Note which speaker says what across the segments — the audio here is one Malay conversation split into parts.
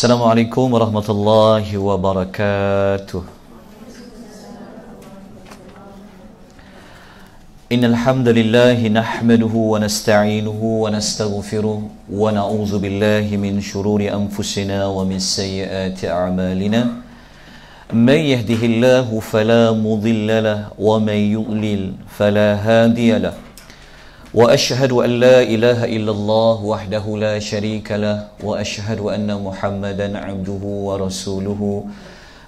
Speaker 1: السلام عليكم ورحمة الله وبركاته إن الحمد لله نحمده ونستعينه ونستغفره ونعوذ بالله من شرور أنفسنا ومن سيئات أعمالنا من يهده الله فلا مضل له ومن يؤلل فلا هادي له واشهد ان لا اله الا الله وحده لا شريك له واشهد ان محمدا عبده ورسوله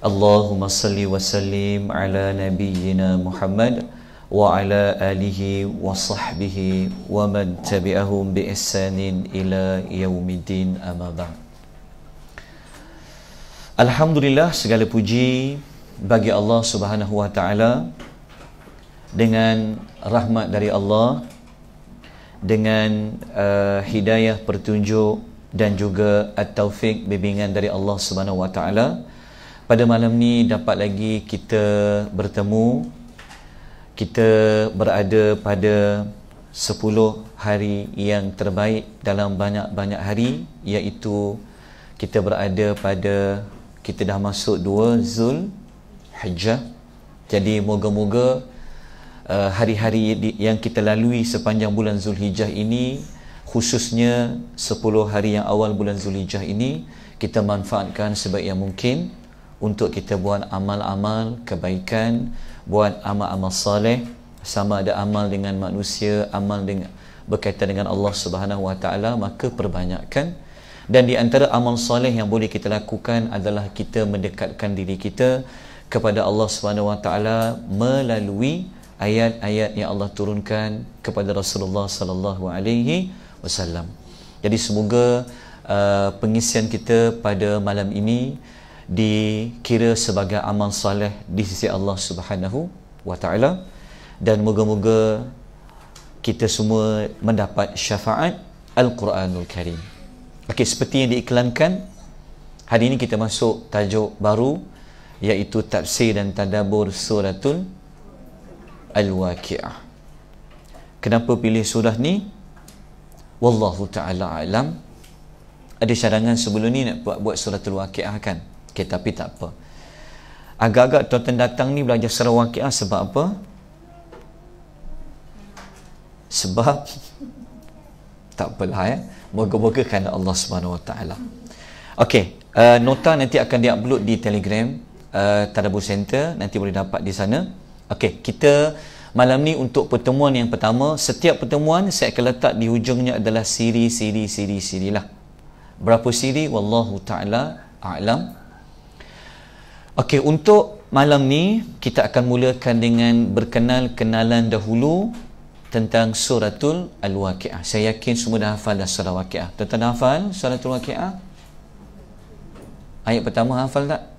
Speaker 1: اللهم صل وسلم على نبينا محمد وعلى اله وصحبه ومن تبعهم باحسان الى يوم الدين اما بعد الحمد لله segala puji bagi Allah Subhanahu wa taala dengan rahmat dari Allah dengan uh, hidayah pertunjuk dan juga at-taufik bimbingan dari Allah Subhanahu Wa Taala. Pada malam ni dapat lagi kita bertemu. Kita berada pada 10 hari yang terbaik dalam banyak-banyak hari iaitu kita berada pada kita dah masuk 2 Zul Hijjah. Jadi moga-moga Eh, hari-hari yang kita lalui sepanjang bulan Zulhijjah ini khususnya 10 hari yang awal bulan Zulhijjah ini kita manfaatkan sebaik yang mungkin untuk kita buat amal-amal kebaikan buat amal-amal saleh sama ada amal dengan manusia amal dengan berkaitan dengan Allah Subhanahu Wa Taala maka perbanyakkan dan di antara amal soleh yang boleh kita lakukan adalah kita mendekatkan diri kita kepada Allah Subhanahu Wa Taala melalui ayat-ayat yang Allah turunkan kepada Rasulullah sallallahu alaihi wasallam. Jadi semoga uh, pengisian kita pada malam ini dikira sebagai amal soleh di sisi Allah Subhanahu wa taala dan moga-moga kita semua mendapat syafaat Al-Quranul Karim. Okey, seperti yang diiklankan, hari ini kita masuk tajuk baru iaitu tafsir dan tadabbur suratul al-waqi'ah kenapa pilih surah ni wallahu taala alam ada cadangan sebelum ni nak buat buat surah al-waqi'ah kan okay, tapi tak apa agak-agak tuan-tuan datang ni belajar surah al-waqi'ah sebab apa sebab tak apalah ya eh. moga-moga kerana Allah Subhanahu Wa Taala. Okey, uh, nota nanti akan diupload di Telegram uh, eh, Tadabbur Center nanti boleh dapat di sana. Okey, kita malam ni untuk pertemuan yang pertama, setiap pertemuan saya akan letak di hujungnya adalah siri siri siri siri lah. Berapa siri wallahu taala a'lam. Okey, untuk malam ni kita akan mulakan dengan berkenal kenalan dahulu tentang suratul al-waqiah. Saya yakin semua dah hafal dah surah waqiah. Tuan-tuan dah hafal suratul waqiah? Ayat pertama hafal tak?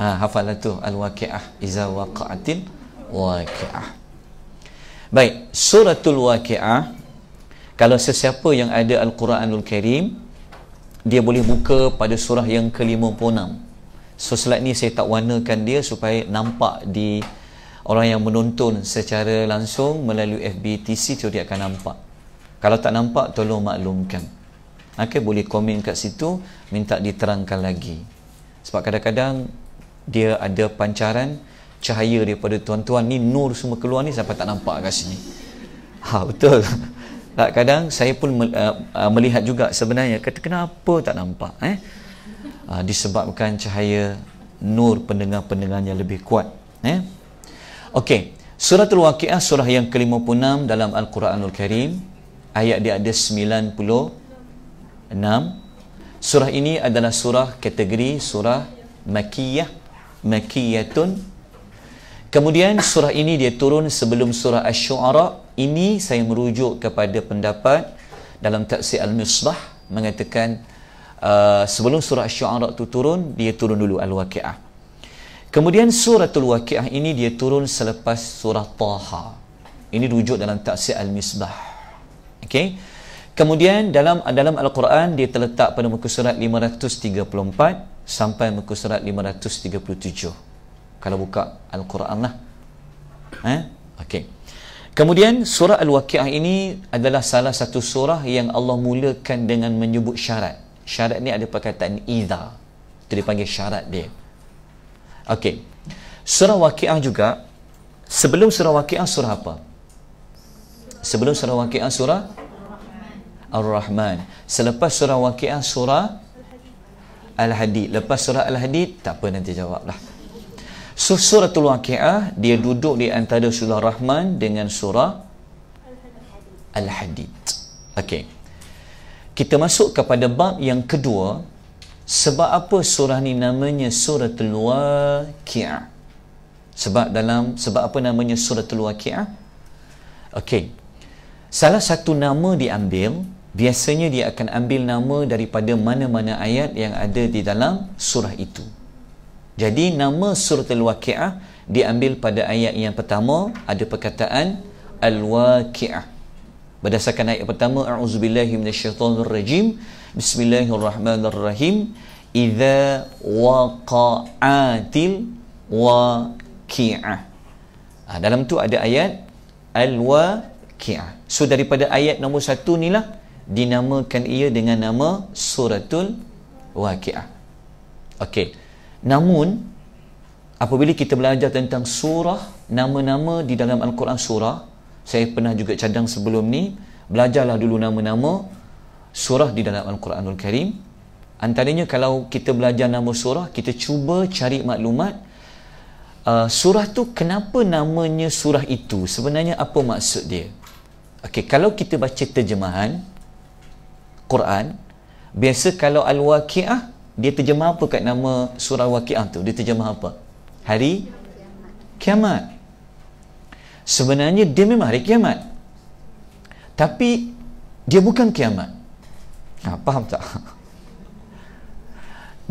Speaker 1: ha, ah, hafalan tu al-waqiah iza waqaatin waqiah baik suratul waqiah kalau sesiapa yang ada al-Quranul Karim dia boleh buka pada surah yang ke-56 so slide ni saya tak warnakan dia supaya nampak di orang yang menonton secara langsung melalui FBTC tu dia akan nampak kalau tak nampak tolong maklumkan Okay, boleh komen kat situ minta diterangkan lagi sebab kadang-kadang dia ada pancaran cahaya daripada tuan-tuan ni nur semua keluar ni sampai tak nampak kat sini ha betul tak kadang saya pun eh, eh, melihat juga sebenarnya kata kenapa tak nampak eh ha, disebabkan cahaya nur pendengar-pendengarnya lebih kuat eh okey surah al surah yang ke-56 dalam al-Quranul Karim ayat dia ada 96 surah ini adalah surah kategori surah makiyah makiyatun kemudian surah ini dia turun sebelum surah ash syuara ini saya merujuk kepada pendapat dalam tafsir al-misbah mengatakan uh, sebelum surah ash syuara itu turun dia turun dulu al-waqiah kemudian al waqiah ini dia turun selepas surah taha ini rujuk dalam tafsir al-misbah Okay. Kemudian dalam dalam Al-Quran dia terletak pada muka surat 534 sampai muka surat 537 kalau buka Al-Quran lah eh? ok kemudian surah Al-Waqi'ah ini adalah salah satu surah yang Allah mulakan dengan menyebut syarat syarat ni ada perkataan idha itu dipanggil syarat dia Okay, surah waqiyah juga sebelum surah waqiyah surah apa? sebelum surah waqiyah surah Ar-Rahman. Selepas surah waqiyah surah Al-Hadid Lepas surah Al-Hadid Tak apa nanti jawablah So suratul Waqi'ah Dia duduk di antara surah Rahman Dengan surah Al-Hadid Okay Kita masuk kepada bab yang kedua Sebab apa surah ni namanya suratul Waqi'ah Sebab dalam Sebab apa namanya suratul Waqi'ah Okay Salah satu nama diambil biasanya dia akan ambil nama daripada mana-mana ayat yang ada di dalam surah itu jadi nama surah al-waqiah diambil pada ayat yang pertama ada perkataan al-waqiah berdasarkan ayat pertama a'udzubillahi minasyaitonirrajim bismillahirrahmanirrahim idza waqa'atil waqi'ah ha, dalam tu ada ayat al-waqiah so daripada ayat nombor satu ni lah dinamakan ia dengan nama suratul waqiah okey namun apabila kita belajar tentang surah nama-nama di dalam al-Quran surah saya pernah juga cadang sebelum ni belajarlah dulu nama-nama surah di dalam al-Quranul Karim antaranya kalau kita belajar nama surah kita cuba cari maklumat Uh, surah tu kenapa namanya surah itu sebenarnya apa maksud dia okey kalau kita baca terjemahan Quran biasa kalau al-waqiah dia terjemah apa kat nama surah waqiah tu dia terjemah apa hari kiamat sebenarnya dia memang hari kiamat tapi dia bukan kiamat ha, faham tak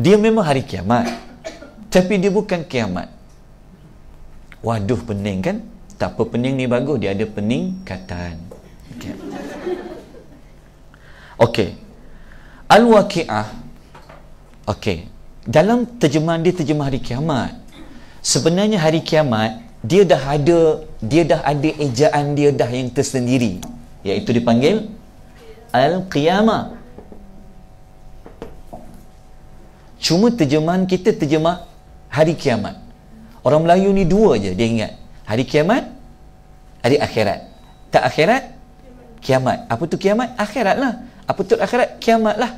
Speaker 1: dia memang hari kiamat tapi dia bukan kiamat waduh pening kan tak apa pening ni bagus dia ada pening kataan okay. Okey. Al-Waqi'ah. Okey. Dalam terjemahan dia terjemah hari kiamat. Sebenarnya hari kiamat dia dah ada dia dah ada ejaan dia dah yang tersendiri iaitu dipanggil al-qiyamah. Cuma terjemahan kita terjemah hari kiamat. Orang Melayu ni dua je dia ingat. Hari kiamat, hari akhirat. Tak akhirat, kiamat. Apa tu kiamat? Akhirat lah apa tu akhirat kiamat lah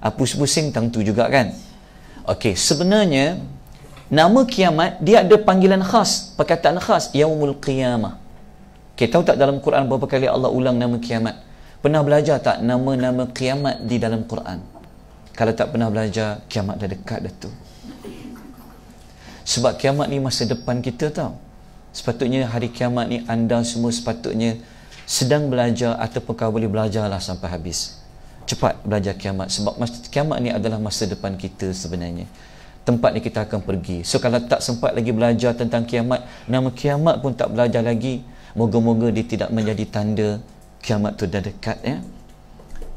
Speaker 1: apa ah, pusing tentang tu juga kan Okey, sebenarnya nama kiamat dia ada panggilan khas perkataan khas yaumul qiyamah Okey, tahu tak dalam Quran berapa kali Allah ulang nama kiamat pernah belajar tak nama-nama kiamat di dalam Quran kalau tak pernah belajar kiamat dah dekat dah tu sebab kiamat ni masa depan kita tau sepatutnya hari kiamat ni anda semua sepatutnya sedang belajar ataupun kau boleh belajarlah sampai habis cepat belajar kiamat sebab masa kiamat ni adalah masa depan kita sebenarnya tempat ni kita akan pergi so kalau tak sempat lagi belajar tentang kiamat nama kiamat pun tak belajar lagi moga-moga dia tidak menjadi tanda kiamat tu dah dekat ya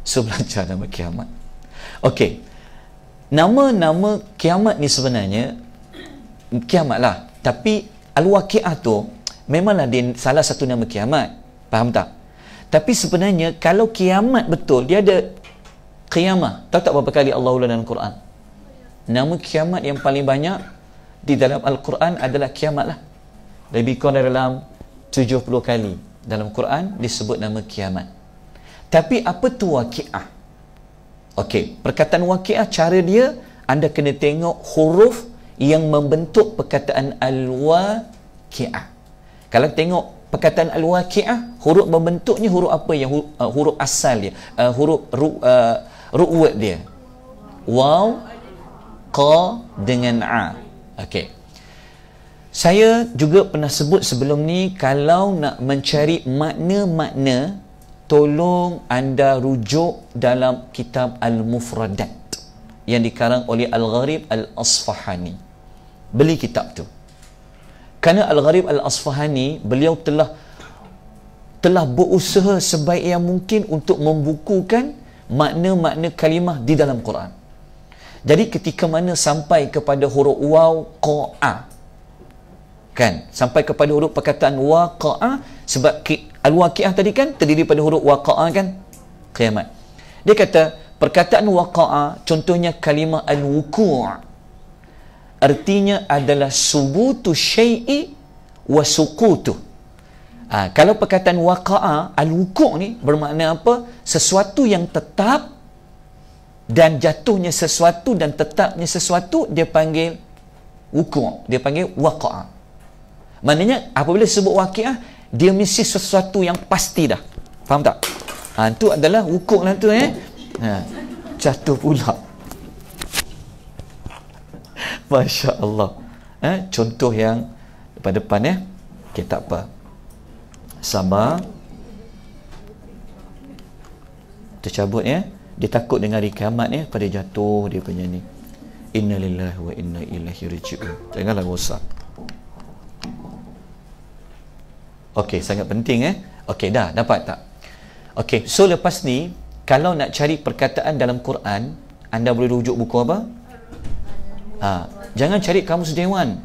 Speaker 1: so belajar nama kiamat Okey. Nama-nama kiamat ni sebenarnya kiamat lah. Tapi al-waqiah tu memanglah dia salah satu nama kiamat. Faham tak? Tapi sebenarnya kalau kiamat betul dia ada Qiyamah, tahu tak berapa kali Allah ulang dalam Quran? Namun kiamat yang paling banyak di dalam Al-Quran adalah kiamat lah. Lebih kurang dalam 70 kali dalam Quran disebut nama kiamat. Tapi apa tu waqi'ah? Okey, perkataan waqi'ah cara dia anda kena tengok huruf yang membentuk perkataan al-waqi'ah. Kalau tengok perkataan al-waqi'ah, huruf membentuknya huruf apa yang huruf, uh, huruf asal dia? Uh, huruf uh, root word dia waw qa dengan a okey saya juga pernah sebut sebelum ni kalau nak mencari makna-makna tolong anda rujuk dalam kitab al-mufradat yang dikarang oleh al-gharib al-asfahani beli kitab tu kerana al-gharib al-asfahani beliau telah telah berusaha sebaik yang mungkin untuk membukukan makna-makna kalimah di dalam Quran. Jadi ketika mana sampai kepada huruf waw qa'a kan sampai kepada huruf perkataan waqa'a sebab al-waqi'ah tadi kan terdiri pada huruf waqa'a kan kiamat. Dia kata perkataan waqa'a contohnya kalimah al-wuku' artinya adalah subutu syai'i wa suqutuh Ha, kalau perkataan waqa'a, al-wuku' ni bermakna apa? Sesuatu yang tetap dan jatuhnya sesuatu dan tetapnya sesuatu, dia panggil wuku' dia panggil waqa'a. Maknanya, apabila sebut waqi'ah, dia mesti sesuatu yang pasti dah. Faham tak? Ha, itu adalah wuku' lah tu eh. Ha, jatuh pula. Masya Allah. Ha, contoh yang depan-depan eh. Okay, tak apa sabar tercabut ya dia takut dengan rikamat ya pada jatuh dia punya ni inna lillahi wa inna ilaihi rajiun janganlah rosak okey sangat penting eh okey dah dapat tak okey so lepas ni kalau nak cari perkataan dalam Quran anda boleh rujuk buku apa ha, jangan cari kamus dewan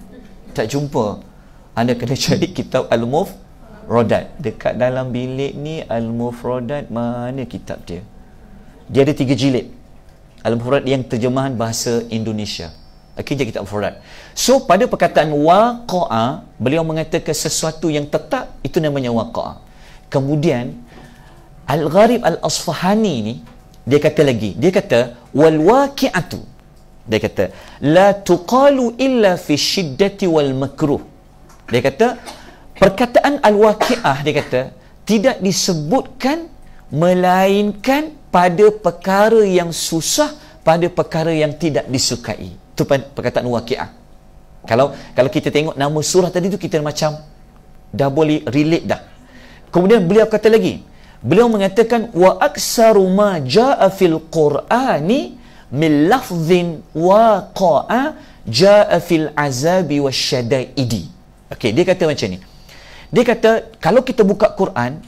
Speaker 1: tak jumpa anda kena cari kitab al-muf mufradat dekat dalam bilik ni al mufradat mana kitab dia dia ada tiga jilid al mufradat yang terjemahan bahasa Indonesia okey kitab mufradat so pada perkataan waqa'a beliau mengatakan sesuatu yang tetap itu namanya waqa'a kemudian al gharib al asfahani ni dia kata lagi dia kata wal waqi'atu dia kata la tuqalu illa fi syiddati wal makruh dia kata perkataan al-waqi'ah dia kata tidak disebutkan melainkan pada perkara yang susah pada perkara yang tidak disukai tu perkataan waqi'ah kalau kalau kita tengok nama surah tadi tu kita macam dah boleh relate dah kemudian beliau kata lagi beliau mengatakan wa aksaru ma jaa fil qur'ani min lafdhin waqa'a jaa fil azabi wasyadaidi okey dia kata macam ni dia kata, kalau kita buka Quran,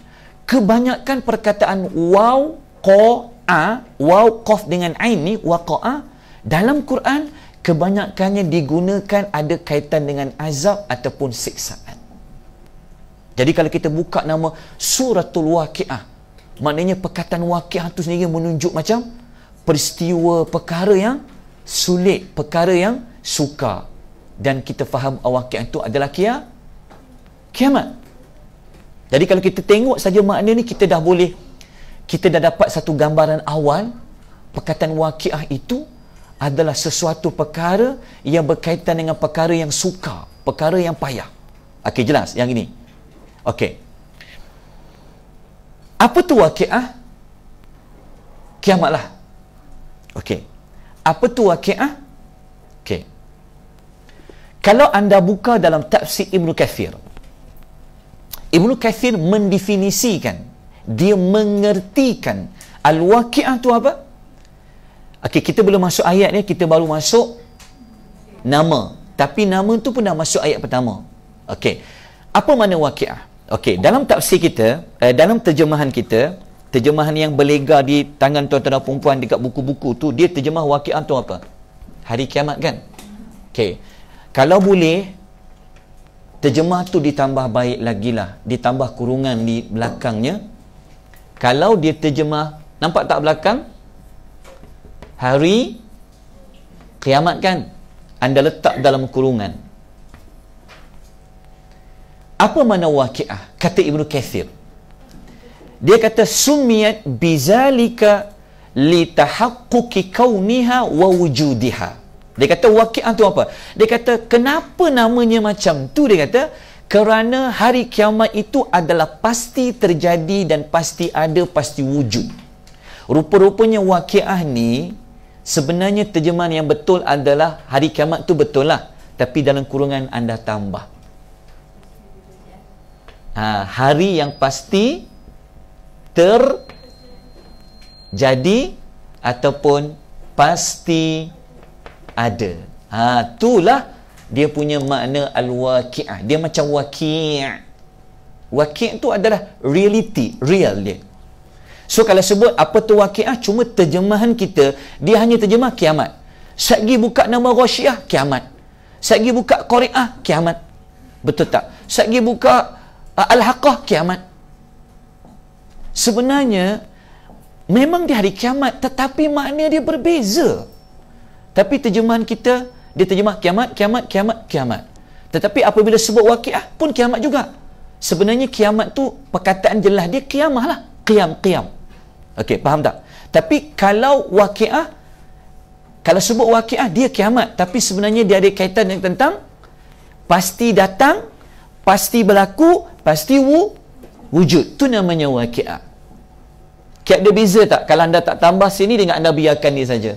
Speaker 1: kebanyakan perkataan waw, ko, a, waw, kof dengan ain ni, waqa'a, dalam Quran, kebanyakannya digunakan ada kaitan dengan azab ataupun siksaan. Jadi kalau kita buka nama suratul waqi'ah, maknanya perkataan waqi'ah tu sendiri menunjuk macam peristiwa perkara yang sulit, perkara yang sukar. Dan kita faham waqi'ah tu adalah kia? kiamat jadi kalau kita tengok saja makna ni kita dah boleh kita dah dapat satu gambaran awal perkataan waqiah itu adalah sesuatu perkara yang berkaitan dengan perkara yang suka, perkara yang payah. Okey jelas yang ini. Okey. Apa tu waqiah? Kiamatlah. Okey. Apa tu waqiah? Okey. Kalau anda buka dalam tafsir Ibnu Kathir, Ibnu Kathir mendefinisikan dia mengertikan al-waqi'ah tu apa Okey kita belum masuk ayat ni kita baru masuk nama tapi nama tu pun dah masuk ayat pertama Okey apa makna waqi'ah Okey dalam tafsir kita eh, dalam terjemahan kita terjemahan yang berlega di tangan tuan-tuan dan puan-puan dekat buku-buku tu dia terjemah waqi'ah tu apa hari kiamat kan Okey kalau boleh terjemah tu ditambah baik lagi lah ditambah kurungan di belakangnya kalau dia terjemah nampak tak belakang hari kiamat kan anda letak dalam kurungan apa mana waqiah kata Ibn Kathir dia kata sumiyat bizalika litahaqquqi kauniha wa wujudihah dia kata waqi'ah tu apa? Dia kata kenapa namanya macam tu? Dia kata kerana hari kiamat itu adalah pasti terjadi dan pasti ada, pasti wujud. Rupa-rupanya waqi'ah ni sebenarnya terjemahan yang betul adalah hari kiamat tu betul lah. Tapi dalam kurungan anda tambah. Ha, hari yang pasti terjadi ataupun pasti ada. Ha, itulah dia punya makna al-waqi'ah. Dia macam waqi'ah. Waqi' tu adalah reality, real dia. So kalau sebut apa tu waqi'ah, cuma terjemahan kita, dia hanya terjemah kiamat. Satgi buka nama Rasyiah, kiamat. Satgi buka Qari'ah, kiamat. Betul tak? Satgi buka uh, Al-Haqqah, kiamat. Sebenarnya, memang di hari kiamat, tetapi makna dia Berbeza. Tapi terjemahan kita, dia terjemah kiamat, kiamat, kiamat, kiamat. Tetapi apabila sebut wakiah pun kiamat juga. Sebenarnya kiamat tu perkataan jelas dia kiamah lah. Kiam, kiam. Okey, faham tak? Tapi kalau wakiah, kalau sebut wakiah dia kiamat. Tapi sebenarnya dia ada kaitan yang tentang pasti datang, pasti berlaku, pasti wu, wujud. Tu namanya wakiah. Kiap dia beza tak? Kalau anda tak tambah sini, dengan anda biarkan ni saja.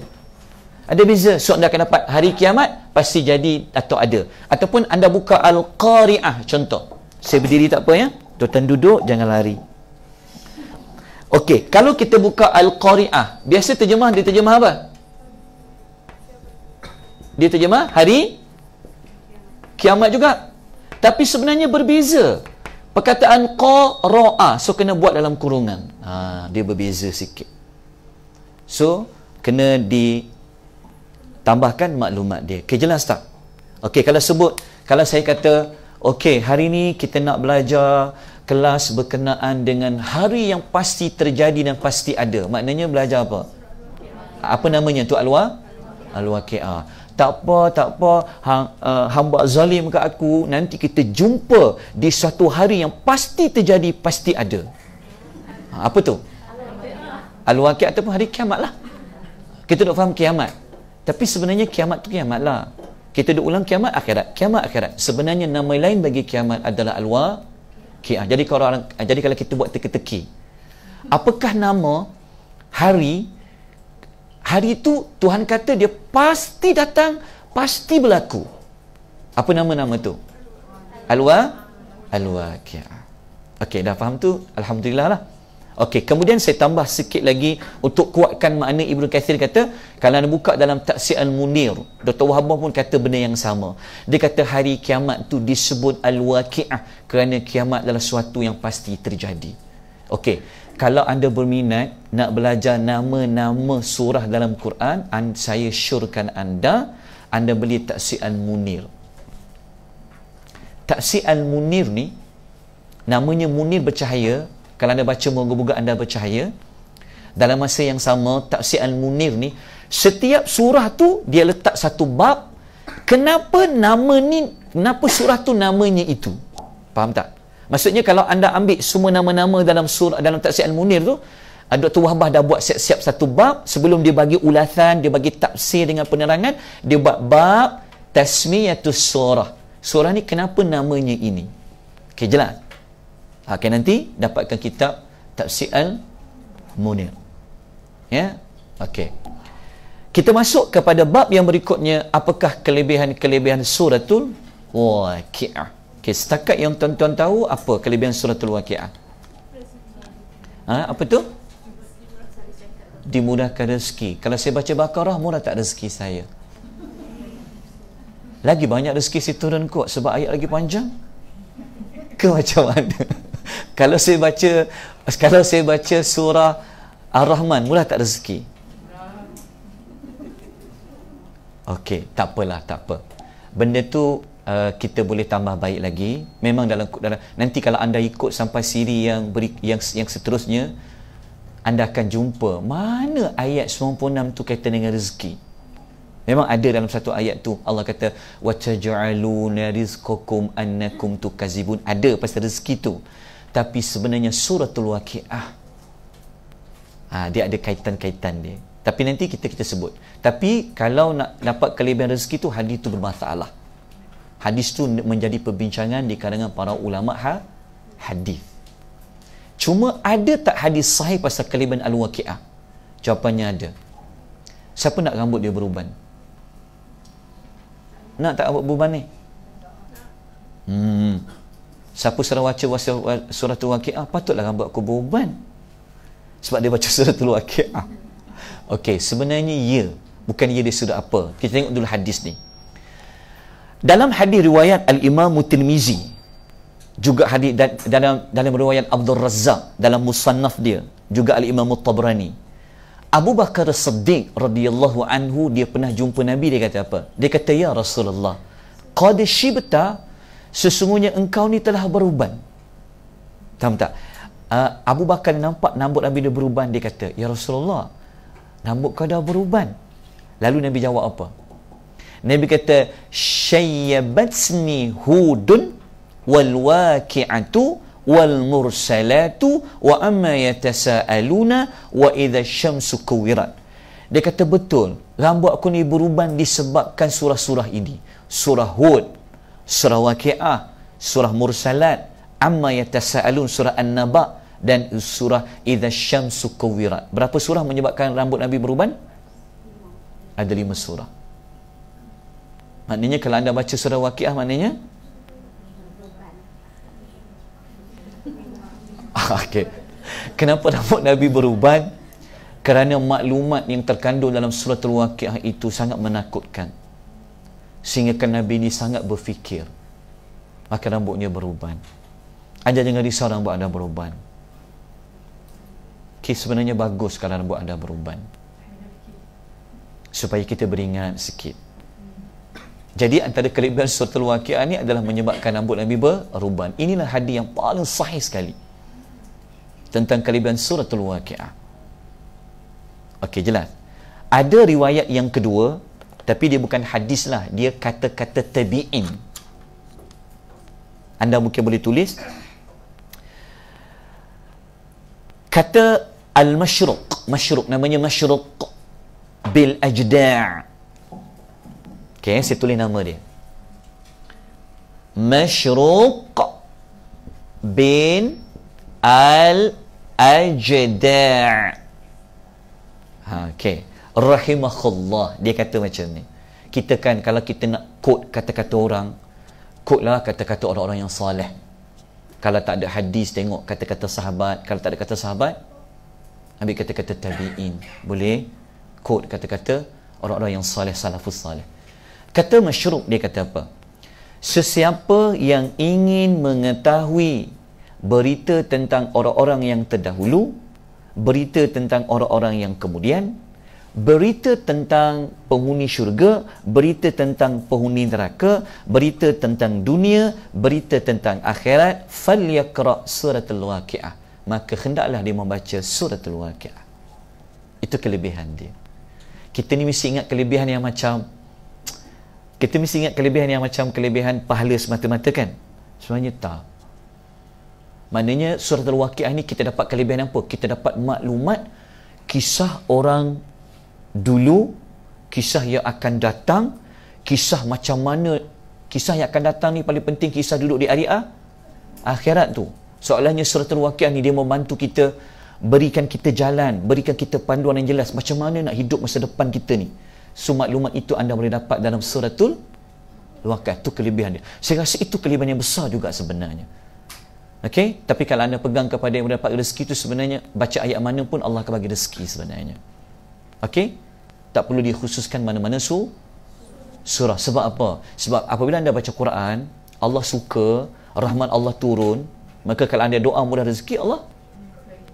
Speaker 1: Ada beza. So, anda akan dapat hari kiamat, pasti jadi atau ada. Ataupun anda buka Al-Qari'ah, contoh. Saya berdiri tak apa ya. Tuan duduk, jangan lari. Okey, kalau kita buka Al-Qari'ah, biasa terjemah, dia terjemah apa? Dia terjemah hari kiamat juga. Tapi sebenarnya berbeza. Perkataan Qara'ah, so kena buat dalam kurungan. Ha, dia berbeza sikit. So, kena di tambahkan maklumat dia. Okey, jelas tak? Okey, kalau sebut, kalau saya kata, okey, hari ini kita nak belajar kelas berkenaan dengan hari yang pasti terjadi dan pasti ada. Maknanya belajar apa? Apa namanya tu Alwa? Alwa KA. Tak apa, tak apa. Hang, uh, hamba zalim ke aku, nanti kita jumpa di suatu hari yang pasti terjadi, pasti ada. Ha, apa tu? Alwa KA ataupun hari kiamat lah. Kita nak faham kiamat. Tapi sebenarnya kiamat tu kiamat lah. Kita duduk ulang kiamat akhirat. Kiamat akhirat. Sebenarnya nama lain bagi kiamat adalah alwa kiamat. Ah, jadi kalau orang, ah, jadi kalau kita buat teka-teki. Apakah nama hari hari itu Tuhan kata dia pasti datang, pasti berlaku. Apa nama-nama tu? Alwa alwa ah. kiamat. Okey, dah faham tu? Alhamdulillah lah. Okey, kemudian saya tambah sikit lagi untuk kuatkan makna Ibnu Kathir kata, kalau anda buka dalam Taksi Al-Munir, Dr. Wahab pun kata benda yang sama. Dia kata hari kiamat tu disebut Al-Waqi'ah kerana kiamat adalah suatu yang pasti terjadi. Okey, kalau anda berminat nak belajar nama-nama surah dalam Quran, saya syurkan anda, anda beli Taksi Al-Munir. Taksi Al-Munir ni, namanya Munir Bercahaya, kalau anda baca moga-moga anda percaya dalam masa yang sama tafsir al-munir ni setiap surah tu dia letak satu bab kenapa nama ni kenapa surah tu namanya itu faham tak maksudnya kalau anda ambil semua nama-nama dalam surah dalam tafsir al-munir tu Dr. Wahbah dah buat siap-siap satu bab sebelum dia bagi ulasan, dia bagi tafsir dengan penerangan, dia buat bab tasmiyatus surah. Surah ni kenapa namanya ini? Okey, jelas. Okay, nanti dapatkan kitab Tafsir Al-Munir. Ya? Yeah? Okey. Kita masuk kepada bab yang berikutnya. Apakah kelebihan-kelebihan suratul waqi'ah? Okey, setakat yang tuan-tuan tahu, apa kelebihan suratul waqi'ah? Ha, apa tu? Dimudahkan rezeki. Kalau saya baca bakarah, murah tak rezeki saya. Lagi banyak rezeki saya turun kot sebab ayat lagi panjang. Ke macam mana? kalau saya baca kalau saya baca surah Ar-Rahman mula tak rezeki Okey, tak apalah, tak apa. Benda tu uh, kita boleh tambah baik lagi. Memang dalam, dalam nanti kalau anda ikut sampai siri yang beri, yang yang seterusnya anda akan jumpa mana ayat 96 tu kaitan dengan rezeki. Memang ada dalam satu ayat tu Allah kata wa taj'aluna rizqakum annakum tukazibun. Ada pasal rezeki tu tapi sebenarnya suratul waqiah ha, dia ada kaitan-kaitan dia tapi nanti kita kita sebut tapi kalau nak dapat kelebihan rezeki tu hadis tu bermasalah hadis tu menjadi perbincangan di kalangan para ulama ha, hadis cuma ada tak hadis sahih pasal kelebihan al waqiah jawapannya ada siapa nak rambut dia beruban nak tak rambut beruban ni hmm siapa sedang baca surah tu wakiah patutlah rambut aku beruban sebab dia baca surah tu wakiah ok sebenarnya ya bukan ya dia sudah apa kita tengok dulu hadis ni dalam hadis riwayat Al-Imam Tirmizi juga hadis dalam dalam riwayat Abdul Razzaq dalam musannaf dia juga Al-Imam Tabrani Abu Bakar Siddiq radhiyallahu anhu dia pernah jumpa Nabi dia kata apa dia kata ya Rasulullah qad shibta sesungguhnya engkau ni telah beruban. Faham tak? Uh, Abu Bakar nampak nambut Nabi dia beruban, dia kata, Ya Rasulullah, nambut kau dah beruban. Lalu Nabi jawab apa? Nabi kata, Syayyabatsni hudun wal waki'atu wal mursalatu wa amma yatasa'aluna wa idha syamsu kuwirat. Dia kata betul, rambut aku ni beruban disebabkan surah-surah ini. Surah Hud, surah Waqi'ah, surah Mursalat, Amma Yatasa'alun, surah An-Naba' dan surah Iza Syamsu Kuwirat. Berapa surah menyebabkan rambut Nabi beruban? Ada lima surah. Maknanya kalau anda baca surah Waqi'ah maknanya? Okey. Kenapa rambut Nabi beruban? Kerana maklumat yang terkandung dalam surah Al-Waqi'ah itu sangat menakutkan sehingga kan Nabi ini sangat berfikir maka rambutnya beruban anda jangan risau rambut anda beruban Okay, sebenarnya bagus kalau rambut anda beruban supaya kita beringat sikit jadi antara kelebihan surtul waqi'ah ini adalah menyebabkan rambut Nabi beruban inilah hadis yang paling sahih sekali tentang kelebihan surtul waqi'ah Okey jelas ada riwayat yang kedua tapi dia bukan hadis lah. Dia kata-kata tabi'in. Anda mungkin boleh tulis. Kata Al-Mashruq. Mashruq. Namanya Mashruq. Bil-Ajda' Okay, saya tulis nama dia. Mashruq bin Al-Ajda' ha, okay rahimahullah dia kata macam ni kita kan kalau kita nak quote kata-kata orang quote lah kata-kata orang-orang yang salih kalau tak ada hadis tengok kata-kata sahabat kalau tak ada kata sahabat ambil kata-kata tabi'in boleh quote kata-kata orang-orang yang salih salafus salih kata masyruq dia kata apa sesiapa yang ingin mengetahui berita tentang orang-orang yang terdahulu berita tentang orang-orang yang kemudian berita tentang penghuni syurga, berita tentang penghuni neraka, berita tentang dunia, berita tentang akhirat, falyaqra suratul waqiah. Maka hendaklah dia membaca suratul waqiah. Itu kelebihan dia. Kita ni mesti ingat kelebihan yang macam kita mesti ingat kelebihan yang macam kelebihan pahala semata-mata kan? Sebenarnya tak. Maknanya surat Al-Waqi'ah ni kita dapat kelebihan apa? Kita dapat maklumat kisah orang dulu kisah yang akan datang kisah macam mana kisah yang akan datang ni paling penting kisah duduk di Aria ah- akhirat tu soalannya suratul wakil ni dia membantu kita berikan kita jalan berikan kita panduan yang jelas macam mana nak hidup masa depan kita ni so maklumat itu anda boleh dapat dalam suratul wakil tu kelebihan dia saya rasa itu kelebihan yang besar juga sebenarnya ok tapi kalau anda pegang kepada yang mendapat rezeki tu sebenarnya baca ayat mana pun Allah akan bagi rezeki sebenarnya okey tak perlu dikhususkan mana-mana su surah sebab apa sebab apabila anda baca Quran Allah suka rahmat Allah turun maka kalau anda doa mudah rezeki Allah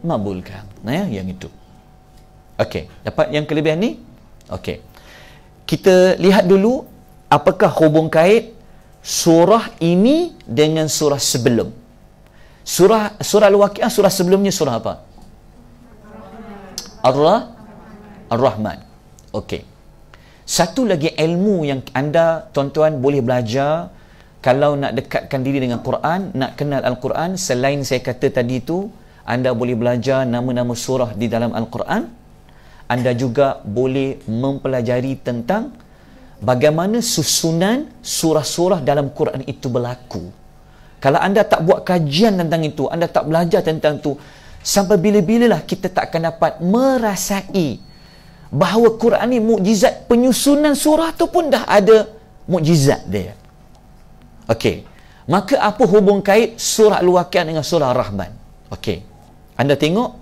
Speaker 1: mabulkan nah ya? yang itu okey dapat yang kelebihan ni okey kita lihat dulu apakah hubung kait surah ini dengan surah sebelum surah surah al-waqiah surah sebelumnya surah apa Allah Ar-Rahman. Okey. Satu lagi ilmu yang anda tuan-tuan boleh belajar kalau nak dekatkan diri dengan Quran, nak kenal Al-Quran selain saya kata tadi itu, anda boleh belajar nama-nama surah di dalam Al-Quran. Anda juga boleh mempelajari tentang bagaimana susunan surah-surah dalam Quran itu berlaku. Kalau anda tak buat kajian tentang itu, anda tak belajar tentang itu, sampai bila-bilalah kita tak akan dapat merasai bahawa Quran ni mukjizat penyusunan surah tu pun dah ada mukjizat dia. Okey. Maka apa hubung kait surah Al-Waqiah dengan surah Rahman? Okey. Anda tengok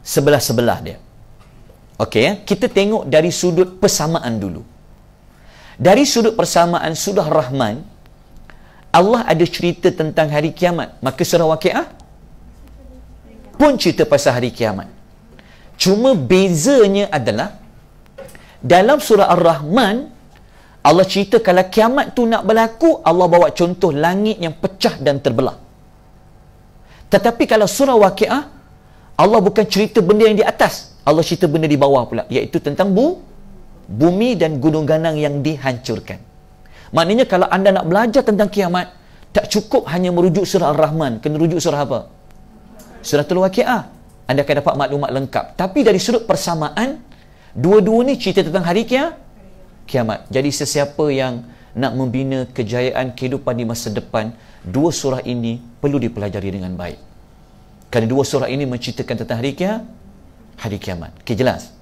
Speaker 1: sebelah-sebelah dia. Okey ya, kita tengok dari sudut persamaan dulu. Dari sudut persamaan surah Rahman Allah ada cerita tentang hari kiamat. Maka surah Waqiah pun cerita pasal hari kiamat. Cuma bezanya adalah dalam surah Ar-Rahman Allah cerita kalau kiamat tu nak berlaku Allah bawa contoh langit yang pecah dan terbelah. Tetapi kalau surah Waqiah Allah bukan cerita benda yang di atas, Allah cerita benda di bawah pula iaitu tentang bu, bumi dan gunung ganang yang dihancurkan. Maknanya kalau anda nak belajar tentang kiamat tak cukup hanya merujuk surah Ar-Rahman, kena rujuk surah apa? Surah Al-Waqiah anda akan dapat maklumat lengkap. Tapi dari sudut persamaan, dua-dua ni cerita tentang hari kia, kiamat. Jadi sesiapa yang nak membina kejayaan kehidupan di masa depan, dua surah ini perlu dipelajari dengan baik. Kerana dua surah ini menceritakan tentang hari kia, hari kiamat. Okey, jelas.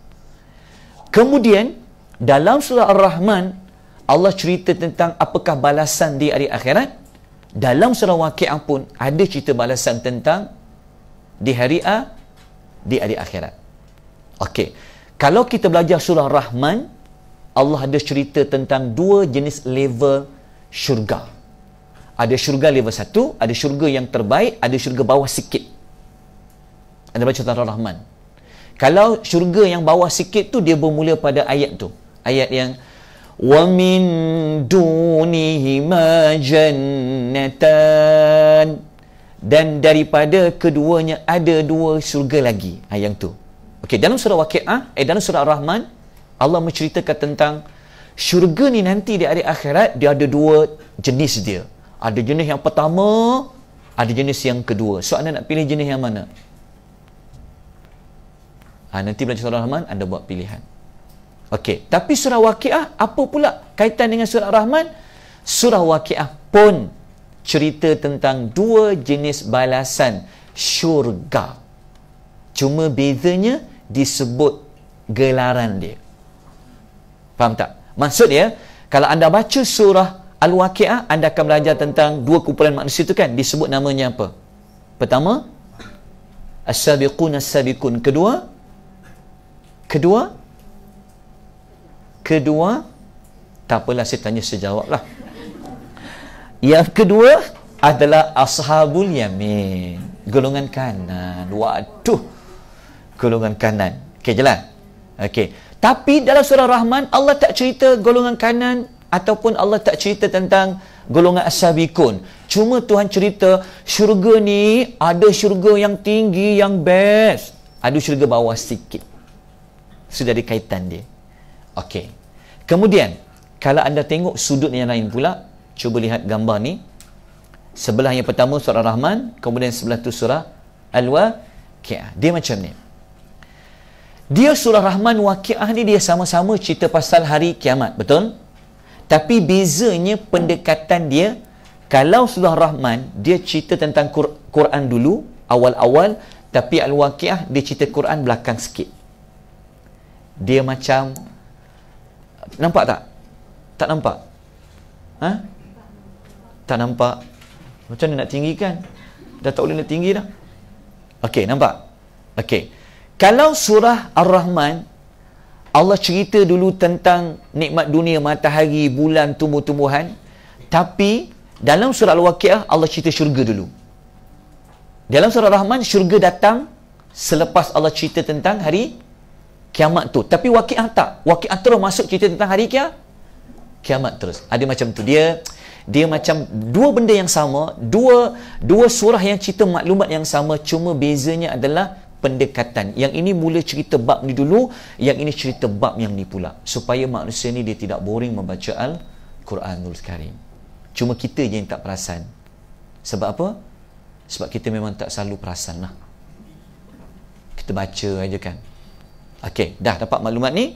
Speaker 1: Kemudian, dalam surah Ar-Rahman, Allah cerita tentang apakah balasan di hari akhirat. Dalam surah Waqi'ah pun ada cerita balasan tentang di hari akhirat di hari akhirat. Okey. Kalau kita belajar surah Rahman, Allah ada cerita tentang dua jenis level syurga. Ada syurga level satu, ada syurga yang terbaik, ada syurga bawah sikit. Anda baca surah Rahman. Kalau syurga yang bawah sikit tu dia bermula pada ayat tu. Ayat yang wa min dunihi majannatan dan daripada keduanya ada dua syurga lagi ha, yang tu Okey dalam surah Waqiah eh dalam surah Rahman Allah menceritakan tentang syurga ni nanti di hari akhirat dia ada dua jenis dia ada jenis yang pertama ada jenis yang kedua so anda nak pilih jenis yang mana ha, nanti belajar surah Rahman anda buat pilihan Okey, tapi surah Waqiah apa pula kaitan dengan surah Rahman? Surah Waqiah pun cerita tentang dua jenis balasan syurga. Cuma bezanya disebut gelaran dia. Faham tak? Maksud dia, kalau anda baca surah Al-Waqi'ah, anda akan belajar tentang dua kumpulan manusia itu kan? Disebut namanya apa? Pertama, As-sabiqun as-sabiqun. Kedua, kedua, kedua, tak apalah saya tanya sejawab lah. Yang kedua adalah Ashabul Yamin. Golongan kanan. Waduh. Golongan kanan. Okey, jalan. Okey. Tapi dalam surah Rahman, Allah tak cerita golongan kanan ataupun Allah tak cerita tentang golongan Ashabikun. Cuma Tuhan cerita, syurga ni ada syurga yang tinggi, yang best. Ada syurga bawah sikit. Sudah ada kaitan dia. Okey. Kemudian, kalau anda tengok sudut yang lain pula, cuba lihat gambar ni sebelah yang pertama surah Rahman kemudian sebelah tu surah Al-Waqi'ah dia macam ni dia surah Rahman Waqi'ah ni dia sama-sama cerita pasal hari kiamat betul? tapi bezanya pendekatan dia kalau surah Rahman dia cerita tentang Quran dulu awal-awal tapi Al-Waqi'ah dia cerita Quran belakang sikit dia macam nampak tak? tak nampak? ha? Tak nampak. Macam mana nak tinggikan? Dah tak boleh nak tinggi dah. Okey, nampak? Okey. Kalau surah Ar-Rahman, Allah cerita dulu tentang nikmat dunia, matahari, bulan, tumbuh-tumbuhan. Tapi, dalam surah Al-Waqiah, Allah cerita syurga dulu. Dalam surah Rahman, syurga datang selepas Allah cerita tentang hari kiamat tu. Tapi Waqiah tak. Waqiah terus masuk cerita tentang hari kia, kiamat terus. Ada macam tu. Dia dia macam dua benda yang sama, dua dua surah yang cerita maklumat yang sama cuma bezanya adalah pendekatan. Yang ini mula cerita bab ni dulu, yang ini cerita bab yang ni pula. Supaya manusia ni dia tidak boring membaca Al-Quranul Karim. Cuma kita je yang tak perasan. Sebab apa? Sebab kita memang tak selalu perasan lah. Kita baca aja kan. Okey, dah dapat maklumat ni?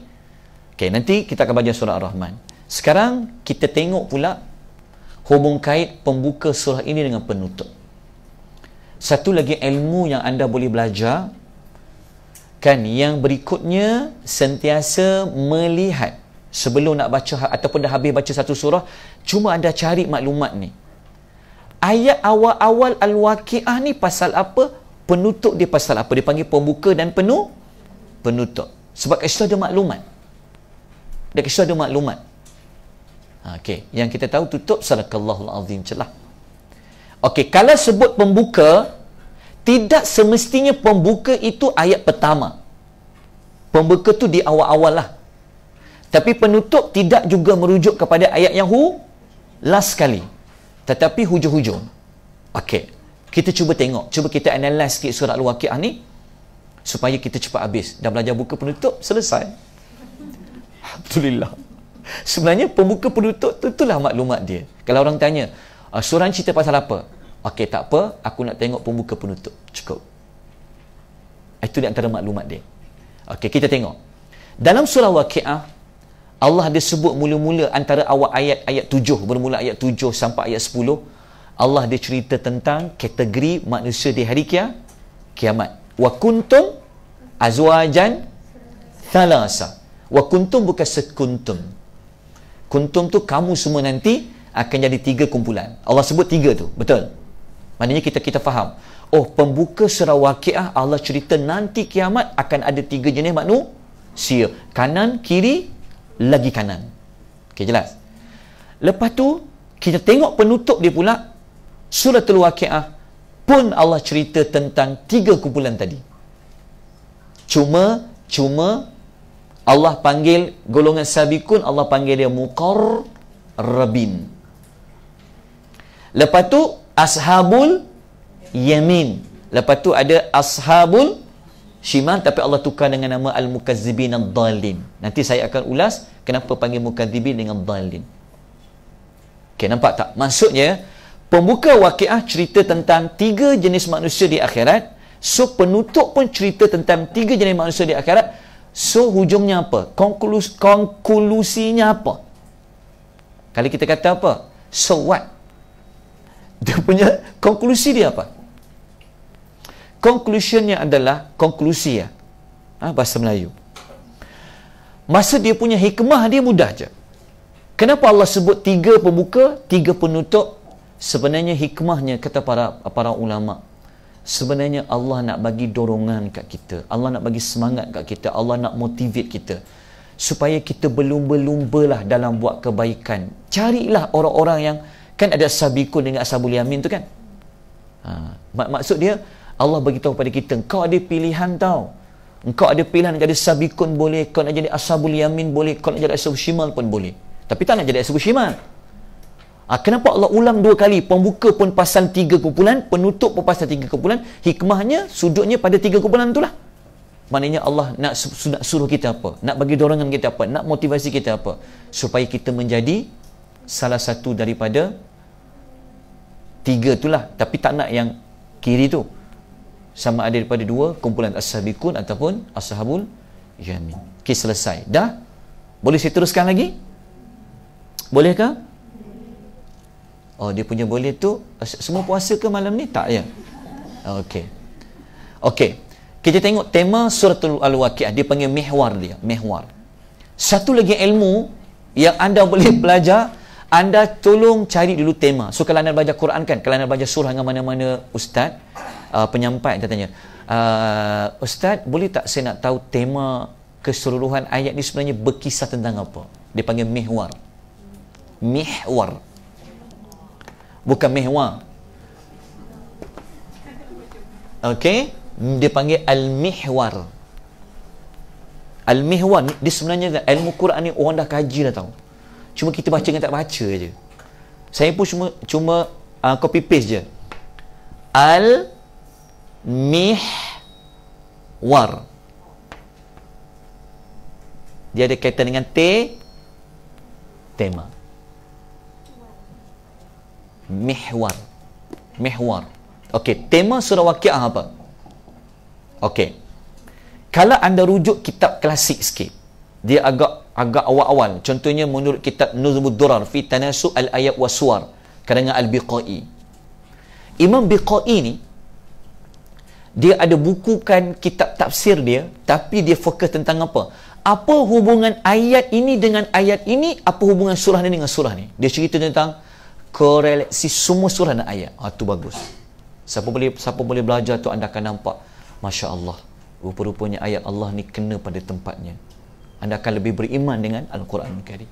Speaker 1: Okey, nanti kita akan baca surah Ar-Rahman. Sekarang kita tengok pula hubung kait pembuka surah ini dengan penutup. Satu lagi ilmu yang anda boleh belajar kan yang berikutnya sentiasa melihat sebelum nak baca ataupun dah habis baca satu surah cuma anda cari maklumat ni. Ayat awal-awal Al-Waqiah ni pasal apa? Penutup dia pasal apa? Dia panggil pembuka dan penuh penutup. Sebab kat situ ada maklumat. Dekat situ ada maklumat. Okey, yang kita tahu tutup sadaqallahul azim celah. Okey, kalau sebut pembuka, tidak semestinya pembuka itu ayat pertama. Pembuka tu di awal-awal lah. Tapi penutup tidak juga merujuk kepada ayat yang hu last sekali. Tetapi hujung-hujung. Okey. Kita cuba tengok, cuba kita analyse sikit surat Al-Waqiah ni supaya kita cepat habis. dan belajar buka penutup, selesai. Alhamdulillah sebenarnya pembuka penutup tu itulah maklumat dia kalau orang tanya surah cerita pasal apa okey tak apa aku nak tengok pembuka penutup cukup itu di antara maklumat dia okey kita tengok dalam surah waqiah Allah dia sebut mula-mula antara awal ayat ayat tujuh bermula ayat tujuh sampai ayat sepuluh Allah dia cerita tentang kategori manusia di hari kia, kiamat. Wa kuntum azwajan thalasa. Wa kuntum bukan sekuntum kuntum tu kamu semua nanti akan jadi tiga kumpulan Allah sebut tiga tu betul maknanya kita kita faham oh pembuka surah waqiah Allah cerita nanti kiamat akan ada tiga jenis maknu. manusia kanan kiri lagi kanan ok jelas lepas tu kita tengok penutup dia pula surah waqiah pun Allah cerita tentang tiga kumpulan tadi cuma cuma Allah panggil golongan sabikun Allah panggil dia muqar rabin lepas tu ashabul yamin lepas tu ada ashabul shimal tapi Allah tukar dengan nama al mukazibin ad-dallin nanti saya akan ulas kenapa panggil mukazibin dengan dallin Okay, nampak tak? Maksudnya, pembuka wakiah cerita tentang tiga jenis manusia di akhirat. So, penutup pun cerita tentang tiga jenis manusia di akhirat. So hujungnya apa? Konklus konklusinya apa? Kali kita kata apa? So what? Dia punya konklusi dia apa? Conclusionnya adalah konklusi ya. Ha, bahasa Melayu. Masa dia punya hikmah dia mudah je. Kenapa Allah sebut tiga pembuka, tiga penutup? Sebenarnya hikmahnya kata para para ulama' sebenarnya Allah nak bagi dorongan kat kita Allah nak bagi semangat kat kita Allah nak motivate kita supaya kita berlumba-lumbalah dalam buat kebaikan carilah orang-orang yang kan ada sabikun dengan ashabul yamin tu kan ha, maksud dia Allah beritahu pada kita kau ada pilihan tau Kau ada pilihan Kau ada sabikun boleh Kau nak jadi Asabul yamin boleh Kau nak jadi ashabul shimal pun boleh Tapi tak nak jadi ashabul shimal Ah, kenapa Allah ulang dua kali pembuka pun pasal tiga kumpulan penutup pun pasal tiga kumpulan hikmahnya sudutnya pada tiga kumpulan itulah maknanya Allah nak, nak suruh kita apa nak bagi dorongan kita apa nak motivasi kita apa supaya kita menjadi salah satu daripada tiga itulah tapi tak nak yang kiri tu sama ada daripada dua kumpulan as-sabiqun ataupun ashabul yamin. Okey selesai. Dah? Boleh saya teruskan lagi? Bolehkah? Oh dia punya boleh tu eh, semua puasa ke malam ni tak ya. Okey. Okey. Kita tengok tema suratul al-waqiah dia panggil mihwar dia, mihwar. Satu lagi ilmu yang anda boleh belajar, anda tolong cari dulu tema. So kalau anda baca Quran kan, kalau anda baca surah dengan mana-mana ustaz uh, penyampai dia tanya. Uh, ustaz boleh tak saya nak tahu tema keseluruhan ayat ni sebenarnya berkisah tentang apa? Dia panggil mihwar. Mihwar bukan mihwar okay? dia panggil al-mihwar. Al-mihwar ni dia sebenarnya kan, ilmu Quran ni orang dah kaji dah tau. Cuma kita baca dengan tak baca aje. Saya pun cuma cuma uh, copy paste je. Al mih war. Dia ada kaitan dengan te tema mihwar mihwar okey tema surah waqiah apa okey kalau anda rujuk kitab klasik sikit dia agak agak awal-awal contohnya menurut kitab nuzbud durar fi tanasu al ayat wa suwar kadang al biqai imam biqai ni dia ada bukukan kitab tafsir dia tapi dia fokus tentang apa apa hubungan ayat ini dengan ayat ini apa hubungan surah ni dengan surah ni dia cerita tentang koreleksi semua surah dan ayat. ha, tu bagus. Siapa boleh siapa boleh belajar tu anda akan nampak masya-Allah. Rupa-rupanya ayat Allah ni kena pada tempatnya. Anda akan lebih beriman dengan Al-Quran kali.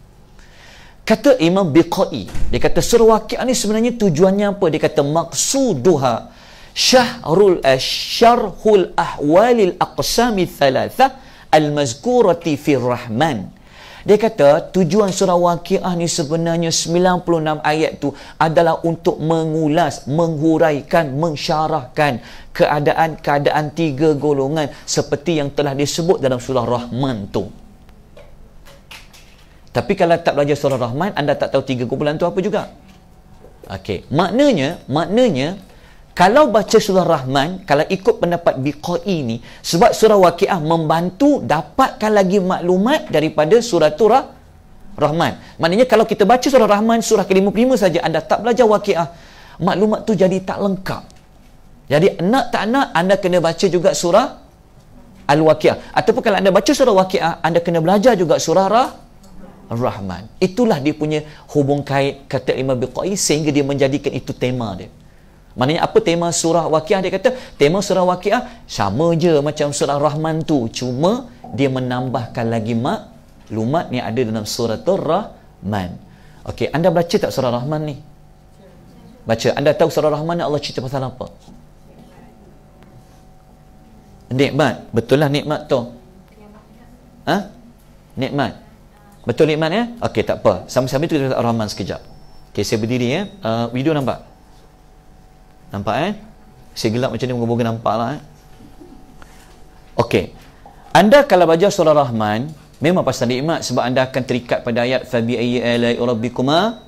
Speaker 1: Kata Imam Biqai, dia kata surah Waqi'ah ni sebenarnya tujuannya apa? Dia kata maqsuduha syahrul asyarhul eh, ahwalil aqsami thalatha al-mazkurati fir rahman. Dia kata tujuan surah Waqiah ni sebenarnya 96 ayat tu adalah untuk mengulas, menghuraikan, mensyarahkan keadaan-keadaan tiga golongan seperti yang telah disebut dalam surah Rahman tu. Tapi kalau tak belajar surah Rahman, anda tak tahu tiga kumpulan tu apa juga. Okey, maknanya, maknanya kalau baca surah Rahman, kalau ikut pendapat Biqai ni, sebab surah Waqiah membantu dapatkan lagi maklumat daripada surah Turah Rahman. Maknanya kalau kita baca surah Rahman, surah ke-55 saja, anda tak belajar Waqiah, maklumat tu jadi tak lengkap. Jadi nak tak nak, anda kena baca juga surah Al-Waqiah. Ataupun kalau anda baca surah Waqiah, anda kena belajar juga surah Rah Rahman. Itulah dia punya hubung kait kata Imam Biqai sehingga dia menjadikan itu tema dia. Maknanya apa tema surah Waqiah dia kata tema surah Waqiah sama je macam surah Rahman tu cuma dia menambahkan lagi maklumat ni ada dalam surah Ar-Rahman. Okey, anda baca tak surah Rahman ni? Baca. Anda tahu surah Rahman ni Allah cerita pasal apa? Nikmat. Betul lah nikmat tu. Ha? Nikmat. Betul nikmat ya? Okey, tak apa. Sama-sama tu kita Rahman sekejap. Okey, saya berdiri ya. Uh, video nampak? Nampak eh? Si gelap macam ni moga-moga nampak lah eh. Okey. Anda kalau baca surah Rahman, memang pasal nikmat sebab anda akan terikat pada ayat fabi ayyi ala rabbikuma.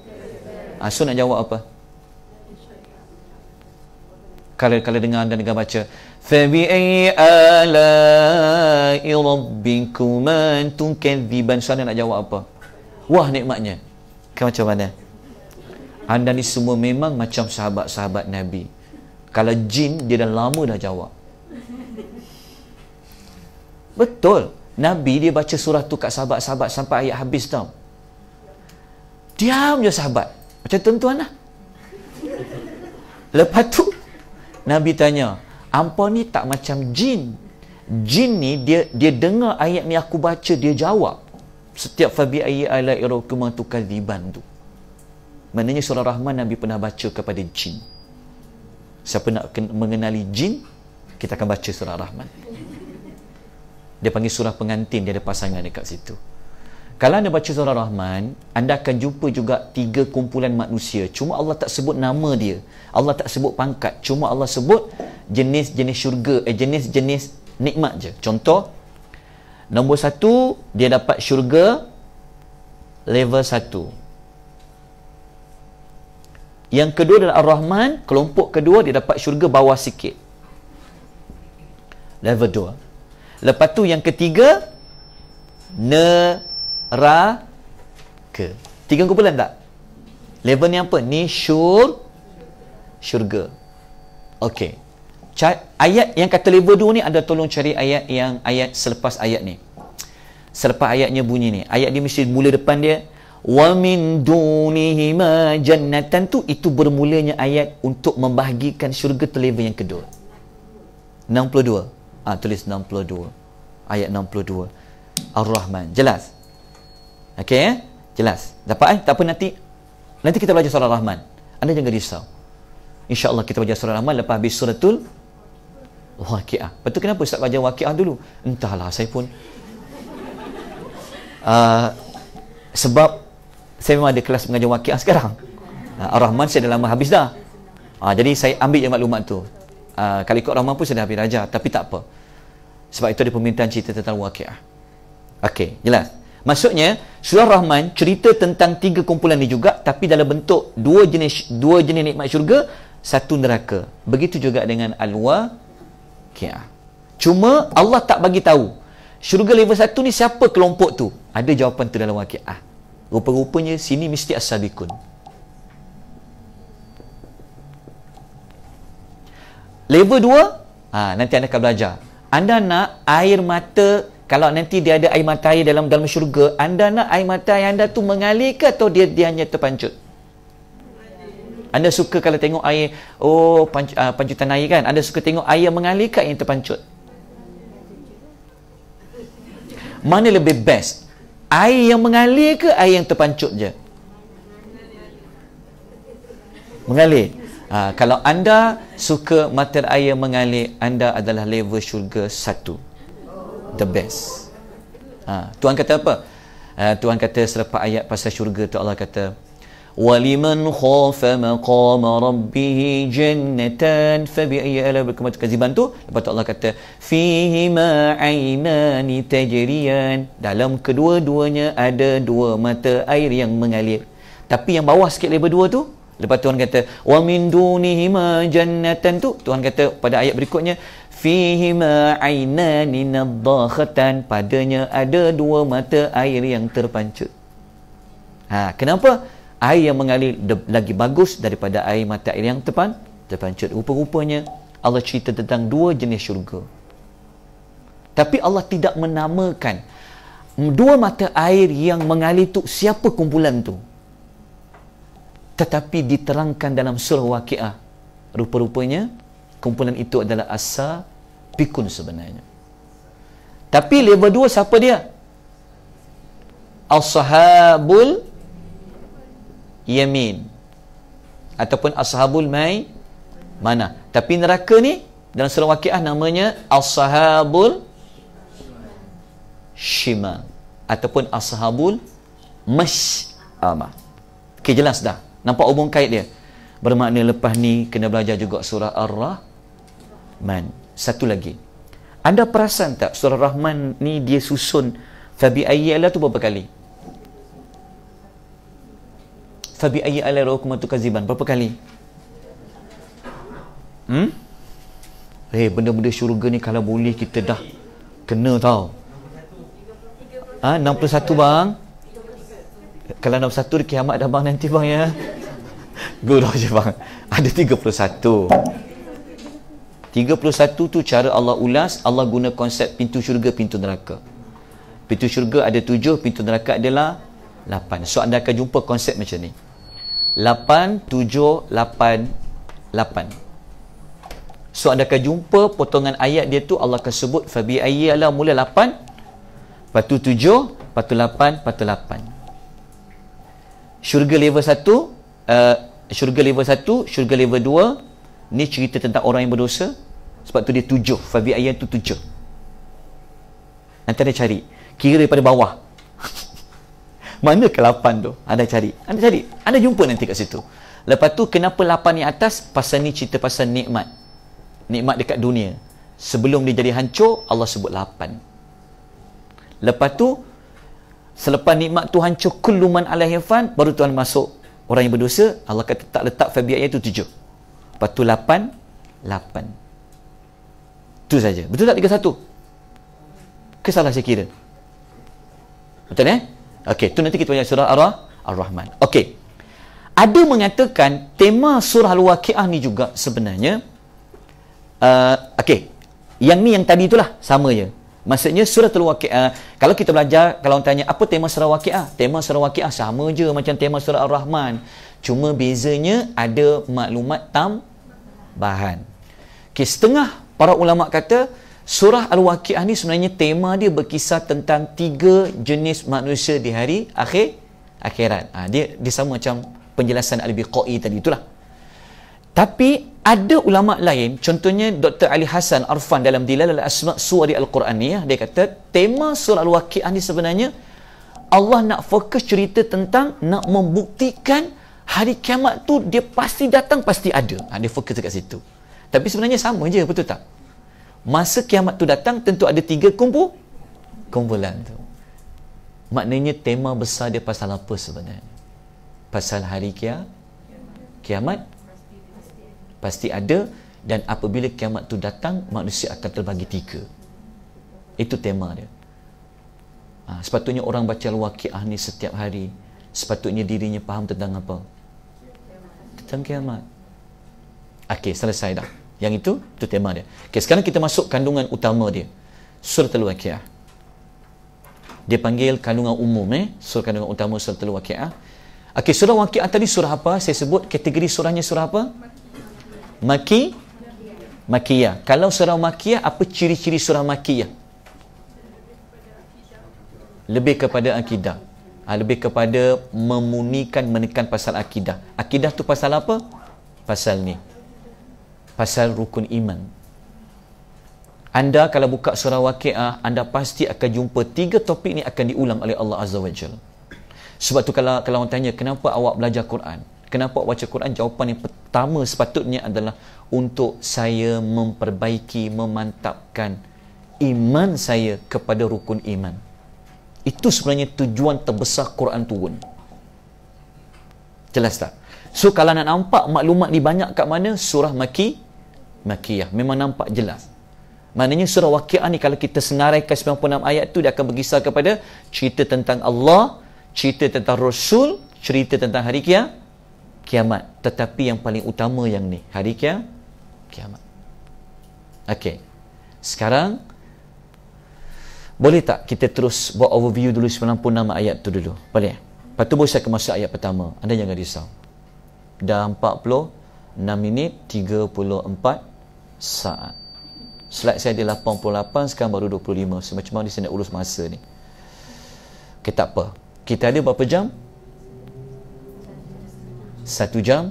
Speaker 1: Ah, so nak jawab apa? Kalau kalau dengar anda dengar baca fabi ayyi ala rabbikuma tunkadziban. So anda nak jawab apa? Wah nikmatnya. Kau macam mana? anda ni semua memang macam sahabat-sahabat Nabi. Kalau jin, dia dah lama dah jawab. Betul. Nabi dia baca surah tu kat sahabat-sahabat sampai ayat habis tau. Diam je sahabat. Macam tu tuan lah. Lepas tu, Nabi tanya, Ampa ni tak macam jin. Jin ni dia dia dengar ayat ni aku baca, dia jawab. Setiap fabi ayat ala irukumah tu kaziban tu. Maknanya surah Rahman Nabi pernah baca kepada jin. Siapa nak mengenali jin, kita akan baca surah Rahman. Dia panggil surah pengantin, dia ada pasangan dekat situ. Kalau anda baca surah Rahman, anda akan jumpa juga tiga kumpulan manusia. Cuma Allah tak sebut nama dia. Allah tak sebut pangkat. Cuma Allah sebut jenis-jenis syurga, eh, jenis-jenis nikmat je. Contoh, nombor satu, dia dapat syurga level satu. Yang kedua adalah Ar-Rahman, kelompok kedua dia dapat syurga bawah sikit. Level dua. Lepas tu yang ketiga neraka. Tiga kumpulan tak? Level ni apa? Ni syur syurga. Okey. ayat yang kata level dua ni ada tolong cari ayat yang ayat selepas ayat ni. Selepas ayatnya bunyi ni. Ayat dia mesti mula depan dia wa min dunihima jannatan tu itu bermulanya ayat untuk membahagikan syurga terlebih yang kedua 62 ah tulis 62 ayat 62 ar-rahman jelas okey eh? jelas dapat eh tak apa nanti nanti kita belajar surah ar-rahman anda jangan risau insyaallah kita belajar surah ar-rahman lepas habis suratul waqiah Betul tu kenapa ustaz belajar waqiah dulu entahlah saya pun uh, sebab saya memang ada kelas mengajar wakil sekarang. Uh, ah, Ar-Rahman saya dah lama habis dah. Uh, jadi saya ambil yang maklumat tu. Uh, ah, kalau ikut Rahman pun saya dah habis ajar. Tapi tak apa. Sebab itu ada permintaan cerita tentang wakil. Okey, jelas. Maksudnya, surah Rahman cerita tentang tiga kumpulan ni juga tapi dalam bentuk dua jenis dua jenis nikmat syurga, satu neraka. Begitu juga dengan Al-Waqiah. Cuma Allah tak bagi tahu syurga level satu ni siapa kelompok tu. Ada jawapan tu dalam Waqiah rupa-rupanya sini mesti as-sabiqun level 2 ha, nanti anda akan belajar anda nak air mata kalau nanti dia ada air mata air dalam dalam syurga anda nak air mata air anda tu mengalir ke atau dia, dia hanya terpancut anda suka kalau tengok air oh panc- uh, pancutan air kan anda suka tengok air mengalir ke yang terpancut mana lebih best Air yang mengalir ke air yang terpancut je? Mengalir. Ha, kalau anda suka mata air mengalir, anda adalah level syurga satu. The best. Ha, Tuhan kata apa? Uh, Tuhan kata serapa ayat pasal syurga tu Allah kata ولمن خاف مقام ربه جنتان فبأي آلاء ربكما tu lepas tu Allah kata, فيهما عينان تجريان dalam kedua-duanya ada dua mata air yang mengalir tapi yang bawah sikit level dua tu lepas Tuhan kata wa min dunihima jannatan tu Tuhan kata pada ayat berikutnya fihima aynan nadhakhatan padanya ada dua mata air yang terpancut ha kenapa air yang mengalir lagi bagus daripada air mata air yang tepan terpancut rupa-rupanya Allah cerita tentang dua jenis syurga tapi Allah tidak menamakan dua mata air yang mengalir tu siapa kumpulan tu tetapi diterangkan dalam surah waqiah rupa-rupanya kumpulan itu adalah asa pikun sebenarnya tapi level dua siapa dia al sahabul yamin ataupun ashabul mai mana tapi neraka ni dalam surah waqiah namanya ashabul shimal ataupun ashabul mas ama okay, jelas dah nampak hubung kait dia bermakna lepas ni kena belajar juga surah ar-rahman satu lagi anda perasan tak surah rahman ni dia susun fabi ayyala tu berapa kali Fabi ayat ala rohkum atu kaziban. Berapa kali? Hmm? Hei, eh, benda-benda syurga ni kalau boleh kita dah kena tau. Ah, ha, 61 bang. Kalau 61 satu, kiamat dah bang nanti bang ya. Guru je bang. Ada 31. 31 tu cara Allah ulas, Allah guna konsep pintu syurga, pintu neraka. Pintu syurga ada 7, pintu neraka adalah 8. So anda akan jumpa konsep macam ni. 8788 So anda jumpa potongan ayat dia tu Allah akan sebut Fabi ayya ala mula 8 Lepas tu 7 Lepas tu 8 Lepas Syurga level 1 uh, eh, Syurga level 1 Syurga level 2 Ni cerita tentang orang yang berdosa Sebab tu dia tujuh. Fabi ayya tu tujuh. Nanti anda cari Kira daripada bawah mana ke lapan tu? Anda cari. Anda cari. Anda jumpa nanti kat situ. Lepas tu kenapa lapan ni atas? Pasal ni cerita pasal nikmat. Nikmat dekat dunia. Sebelum dia jadi hancur, Allah sebut lapan. Lepas tu selepas nikmat tu hancur kulluman alaihi fan baru Tuhan masuk orang yang berdosa Allah kata tak letak fabi ayat tu 7. Lepas tu 8 8. Tu saja. Betul tak tiga satu? Kesalah saya kira. Betul eh? Okey, tu nanti kita baca surah Ar- Ar-Rahman. Okey. Ada mengatakan tema surah Al-Waqiah ni juga sebenarnya uh, okey. Yang ni yang tadi itulah sama je. Maksudnya surah Al-Waqiah kalau kita belajar kalau orang tanya apa tema surah Al-Waqiah? Tema surah Al-Waqiah sama je macam tema surah Ar-Rahman. Cuma bezanya ada maklumat tambahan. Okey, setengah para ulama kata Surah Al-Waqi'ah ni sebenarnya tema dia berkisar tentang tiga jenis manusia di hari akhir akhirat. Ha, dia, dia sama macam penjelasan Al-Biqai tadi itulah. Tapi ada ulama lain, contohnya Dr. Ali Hasan Arfan dalam Dilal al-Asma' Suwari Al-Quran ni, ya, dia kata tema surah Al-Waqi'ah ni sebenarnya Allah nak fokus cerita tentang nak membuktikan hari kiamat tu dia pasti datang, pasti ada. Ha, dia fokus dekat situ. Tapi sebenarnya sama je, betul tak? masa kiamat tu datang tentu ada tiga kumpul kumpulan tu maknanya tema besar dia pasal apa sebenarnya pasal hari kia kiamat pasti ada dan apabila kiamat tu datang manusia akan terbagi tiga itu tema dia ha, sepatutnya orang baca al ni setiap hari sepatutnya dirinya faham tentang apa tentang kiamat Okey, selesai dah. Yang itu, itu tema dia. Okay, sekarang kita masuk kandungan utama dia. Surat Al-Waqiyah. Dia panggil kandungan umum, eh? surat kandungan utama surat Al-Waqiyah. Okay, surah Waqiyah tadi surah apa? Saya sebut kategori surahnya surah apa? Maki? Makiyah. Kalau surah Makiyah, apa ciri-ciri surah Makiyah? Lebih kepada akidah. Ha, lebih kepada memunikan, menekan pasal akidah. Akidah tu pasal apa? Pasal ni pasal rukun iman anda kalau buka surah waqiah anda pasti akan jumpa tiga topik ni akan diulang oleh Allah Azza wa Jal sebab tu kalau kalau orang tanya kenapa awak belajar Quran kenapa awak baca Quran jawapan yang pertama sepatutnya adalah untuk saya memperbaiki memantapkan iman saya kepada rukun iman itu sebenarnya tujuan terbesar Quran turun jelas tak so kalau nak nampak maklumat ni banyak kat mana surah Maki makiyah memang nampak jelas maknanya surah waqiah ni kalau kita senaraikan 96 ayat tu dia akan berkisar kepada cerita tentang Allah cerita tentang rasul cerita tentang hari kia, kiamat tetapi yang paling utama yang ni hari kia, kiamat okey sekarang boleh tak kita terus buat overview dulu 96 ayat tu dulu boleh lepas tu boleh saya akan masuk ayat pertama anda jangan risau dah 46 minit 34 saat slide saya di 88 sekarang baru 25 so, macam mana di sini nak urus masa ni ok tak apa kita ada berapa jam? satu jam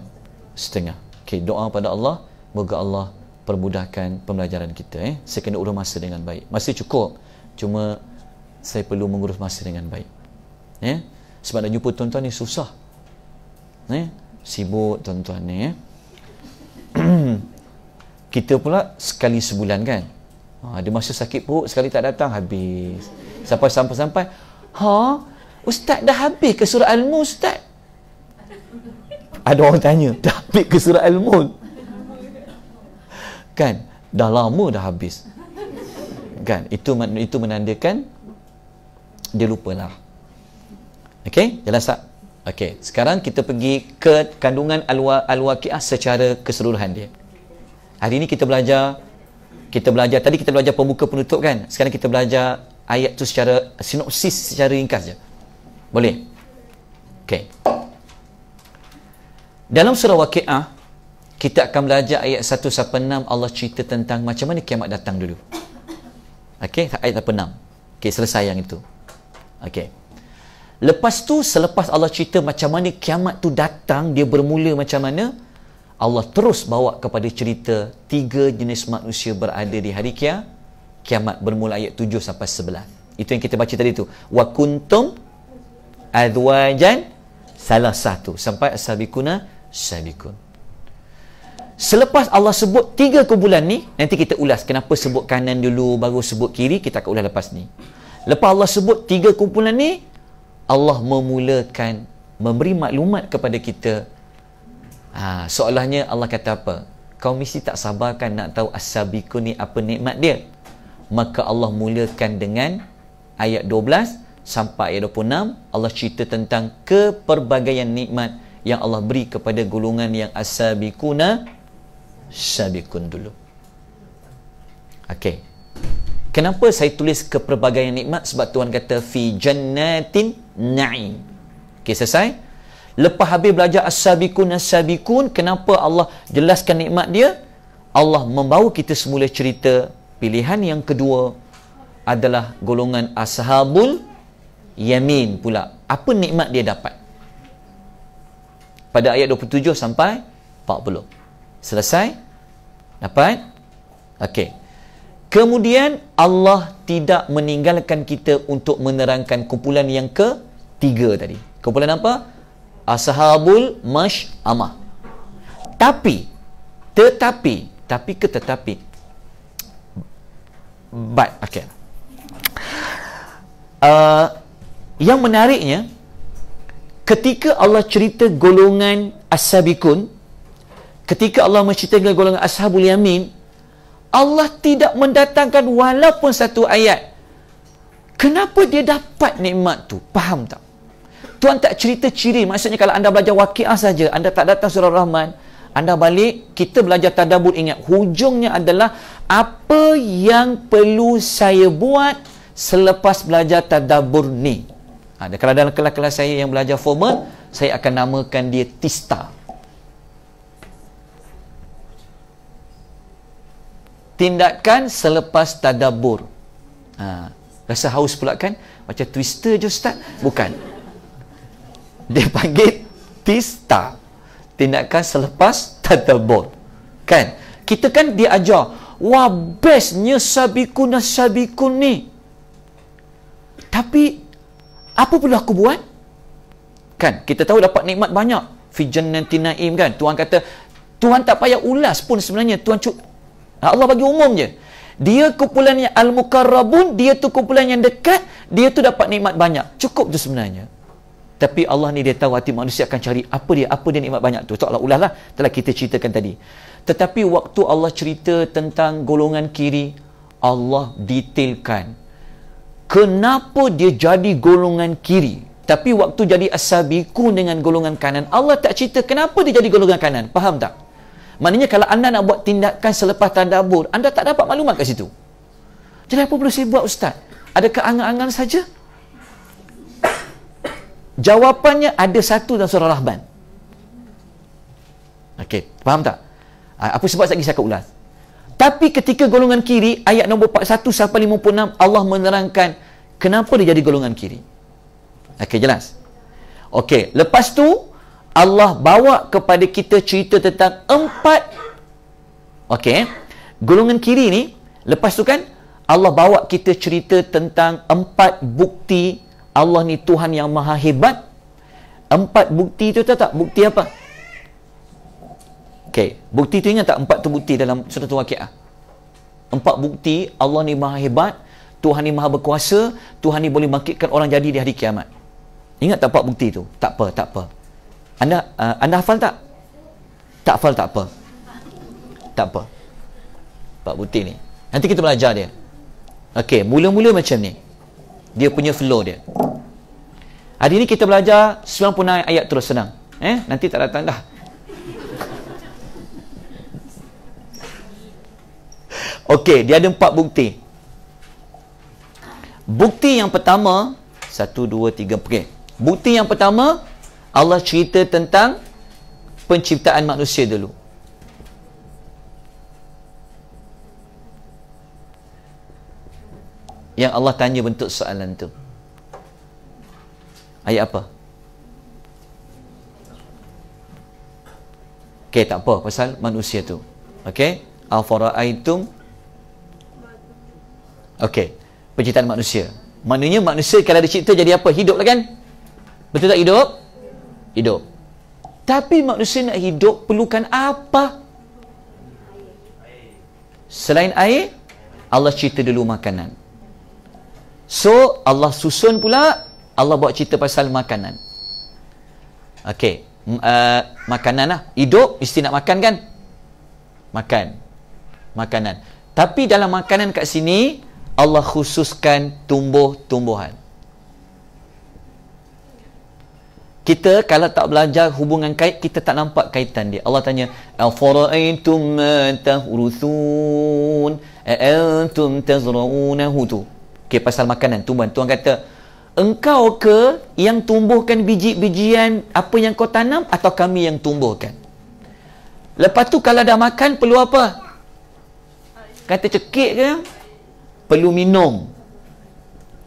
Speaker 1: setengah ok doa pada Allah moga Allah permudahkan pembelajaran kita eh. saya kena urus masa dengan baik masih cukup cuma saya perlu mengurus masa dengan baik ya eh? sebab nak jumpa tuan-tuan ni susah ya eh? sibuk tuan-tuan ni ya eh? kita pula sekali sebulan kan ha, ada masa sakit perut sekali tak datang habis sampai sampai sampai ha ustaz dah habis ke surah al-mulk ustaz ada orang tanya dah habis ke surah al-mulk kan dah lama dah habis kan itu itu menandakan dia lupalah okey jelas tak okey sekarang kita pergi ke kandungan al-waqiah secara keseluruhan dia Hari ini kita belajar kita belajar tadi kita belajar pembuka penutup kan? Sekarang kita belajar ayat tu secara sinopsis secara ringkas je. Boleh? Okey. Dalam surah Waqiah kita akan belajar ayat 1 sampai 6 Allah cerita tentang macam mana kiamat datang dulu. Okey, ayat 6. Okey, selesai yang itu. Okey. Lepas tu selepas Allah cerita macam mana kiamat tu datang, dia bermula macam mana? Allah terus bawa kepada cerita tiga jenis manusia berada di hari kia, kiamat bermula ayat tujuh sampai sebelah. Itu yang kita baca tadi tu. Wa kuntum adwajan salah satu sampai asabikuna sabikun. Selepas Allah sebut tiga kumpulan ni, nanti kita ulas kenapa sebut kanan dulu baru sebut kiri, kita akan ulas lepas ni. Lepas Allah sebut tiga kumpulan ni, Allah memulakan memberi maklumat kepada kita Ha, soalannya Allah kata apa? Kau mesti tak sabar kan nak tahu as-sabiku ni apa nikmat dia. Maka Allah mulakan dengan ayat 12 sampai ayat 26. Allah cerita tentang keperbagaian nikmat yang Allah beri kepada golongan yang as-sabikuna sabikun dulu. Okey. Kenapa saya tulis keperbagaian nikmat? Sebab Tuhan kata fi jannatin na'im. Okey, Selesai. Lepas habis belajar as sabikun as sabikun, kenapa Allah jelaskan nikmat dia? Allah membawa kita semula cerita pilihan yang kedua adalah golongan ashabul yamin pula. Apa nikmat dia dapat? Pada ayat 27 sampai 40. Selesai? Dapat? Okey. Kemudian Allah tidak meninggalkan kita untuk menerangkan kumpulan yang ketiga tadi. Kumpulan apa? ashabul mash'amah. Tapi, tetapi, tapi ke tetapi? But, okay. Uh, yang menariknya, ketika Allah cerita golongan as ketika Allah menceritakan golongan ashabul yamin, Allah tidak mendatangkan walaupun satu ayat. Kenapa dia dapat nikmat tu? Faham tak? Tuhan tak cerita ciri. Maksudnya kalau anda belajar wakiah saja, anda tak datang surah Rahman, anda balik, kita belajar tadabur ingat. Hujungnya adalah apa yang perlu saya buat selepas belajar tadabur ni. Ha, kalau dalam kelas-kelas saya yang belajar formal, saya akan namakan dia Tista. Tindakan selepas tadabur. Ha, rasa haus pula kan? Macam twister je Ustaz? Bukan dia panggil tista tindakan selepas tetebot kan kita kan diajar wah bestnya sabikuna sabikun ni tapi apa pula aku buat kan kita tahu dapat nikmat banyak fi jannati naim kan tuan kata tuhan tak payah ulas pun sebenarnya tuhan cu- Allah bagi umum je dia kumpulan yang al-mukarrabun dia tu kumpulan yang dekat dia tu dapat nikmat banyak cukup tu sebenarnya tapi Allah ni dia tahu hati manusia akan cari apa dia apa dia nikmat banyak tu soalan ulah ulahlah. telah kita ceritakan tadi tetapi waktu Allah cerita tentang golongan kiri Allah detailkan kenapa dia jadi golongan kiri tapi waktu jadi asabikun dengan golongan kanan Allah tak cerita kenapa dia jadi golongan kanan faham tak maknanya kalau anda nak buat tindakan selepas tadabbur anda tak dapat maklumat kat situ jadi apa perlu saya buat ustaz adakah angan-angan saja Jawapannya ada satu dalam surah Rahman. Okey, faham tak? Ah, apa sebab saya kisah keulas? Tapi ketika golongan kiri, ayat nombor 41 sampai 56, Allah menerangkan kenapa dia jadi golongan kiri. Okey, jelas? Okey, lepas tu, Allah bawa kepada kita cerita tentang empat Okey, golongan kiri ni, lepas tu kan, Allah bawa kita cerita tentang empat bukti Allah ni Tuhan yang maha hebat empat bukti tu tak tak bukti apa Okay, bukti tu ingat tak empat tu bukti dalam surah Waqiah? Empat bukti Allah ni maha hebat, Tuhan ni maha berkuasa, Tuhan ni boleh bangkitkan orang jadi di hari kiamat. Ingat tak empat bukti tu? Tak apa, tak apa. Anda uh, anda hafal tak? Tak hafal tak apa. Tak apa. Empat bukti ni. Nanti kita belajar dia. Okey, mula-mula macam ni dia punya flow dia hari ni kita belajar 99 ayat terus senang eh nanti tak datang dah Okey, dia ada empat bukti. Bukti yang pertama, satu, dua, tiga, okey. Bukti yang pertama, Allah cerita tentang penciptaan manusia dulu. yang Allah tanya bentuk soalan tu ayat apa Okey tak apa pasal manusia tu. Okey. Al-fara'aitum. Okey. Penciptaan manusia. Maknanya manusia kalau dicipta jadi apa? Hidup lah kan? Betul tak hidup? Hidup. Tapi manusia nak hidup perlukan apa? Selain air, Allah cipta dulu makanan. So Allah susun pula Allah buat cerita pasal makanan. Okay, uh, makanan lah. Hidup mesti nak makan kan? Makan. Makanan. Tapi dalam makanan kat sini Allah khususkan tumbuh-tumbuhan. Kita kalau tak belajar hubungan kait kita tak nampak kaitan dia. Allah tanya, "Afara'aytum ma tahrusun? A'antum eh, tazra'unahu?" Okey, pasal makanan, tuan-tuan kata, engkau ke yang tumbuhkan biji-bijian apa yang kau tanam atau kami yang tumbuhkan? Lepas tu kalau dah makan, perlu apa? Kata cekik ke? Perlu minum.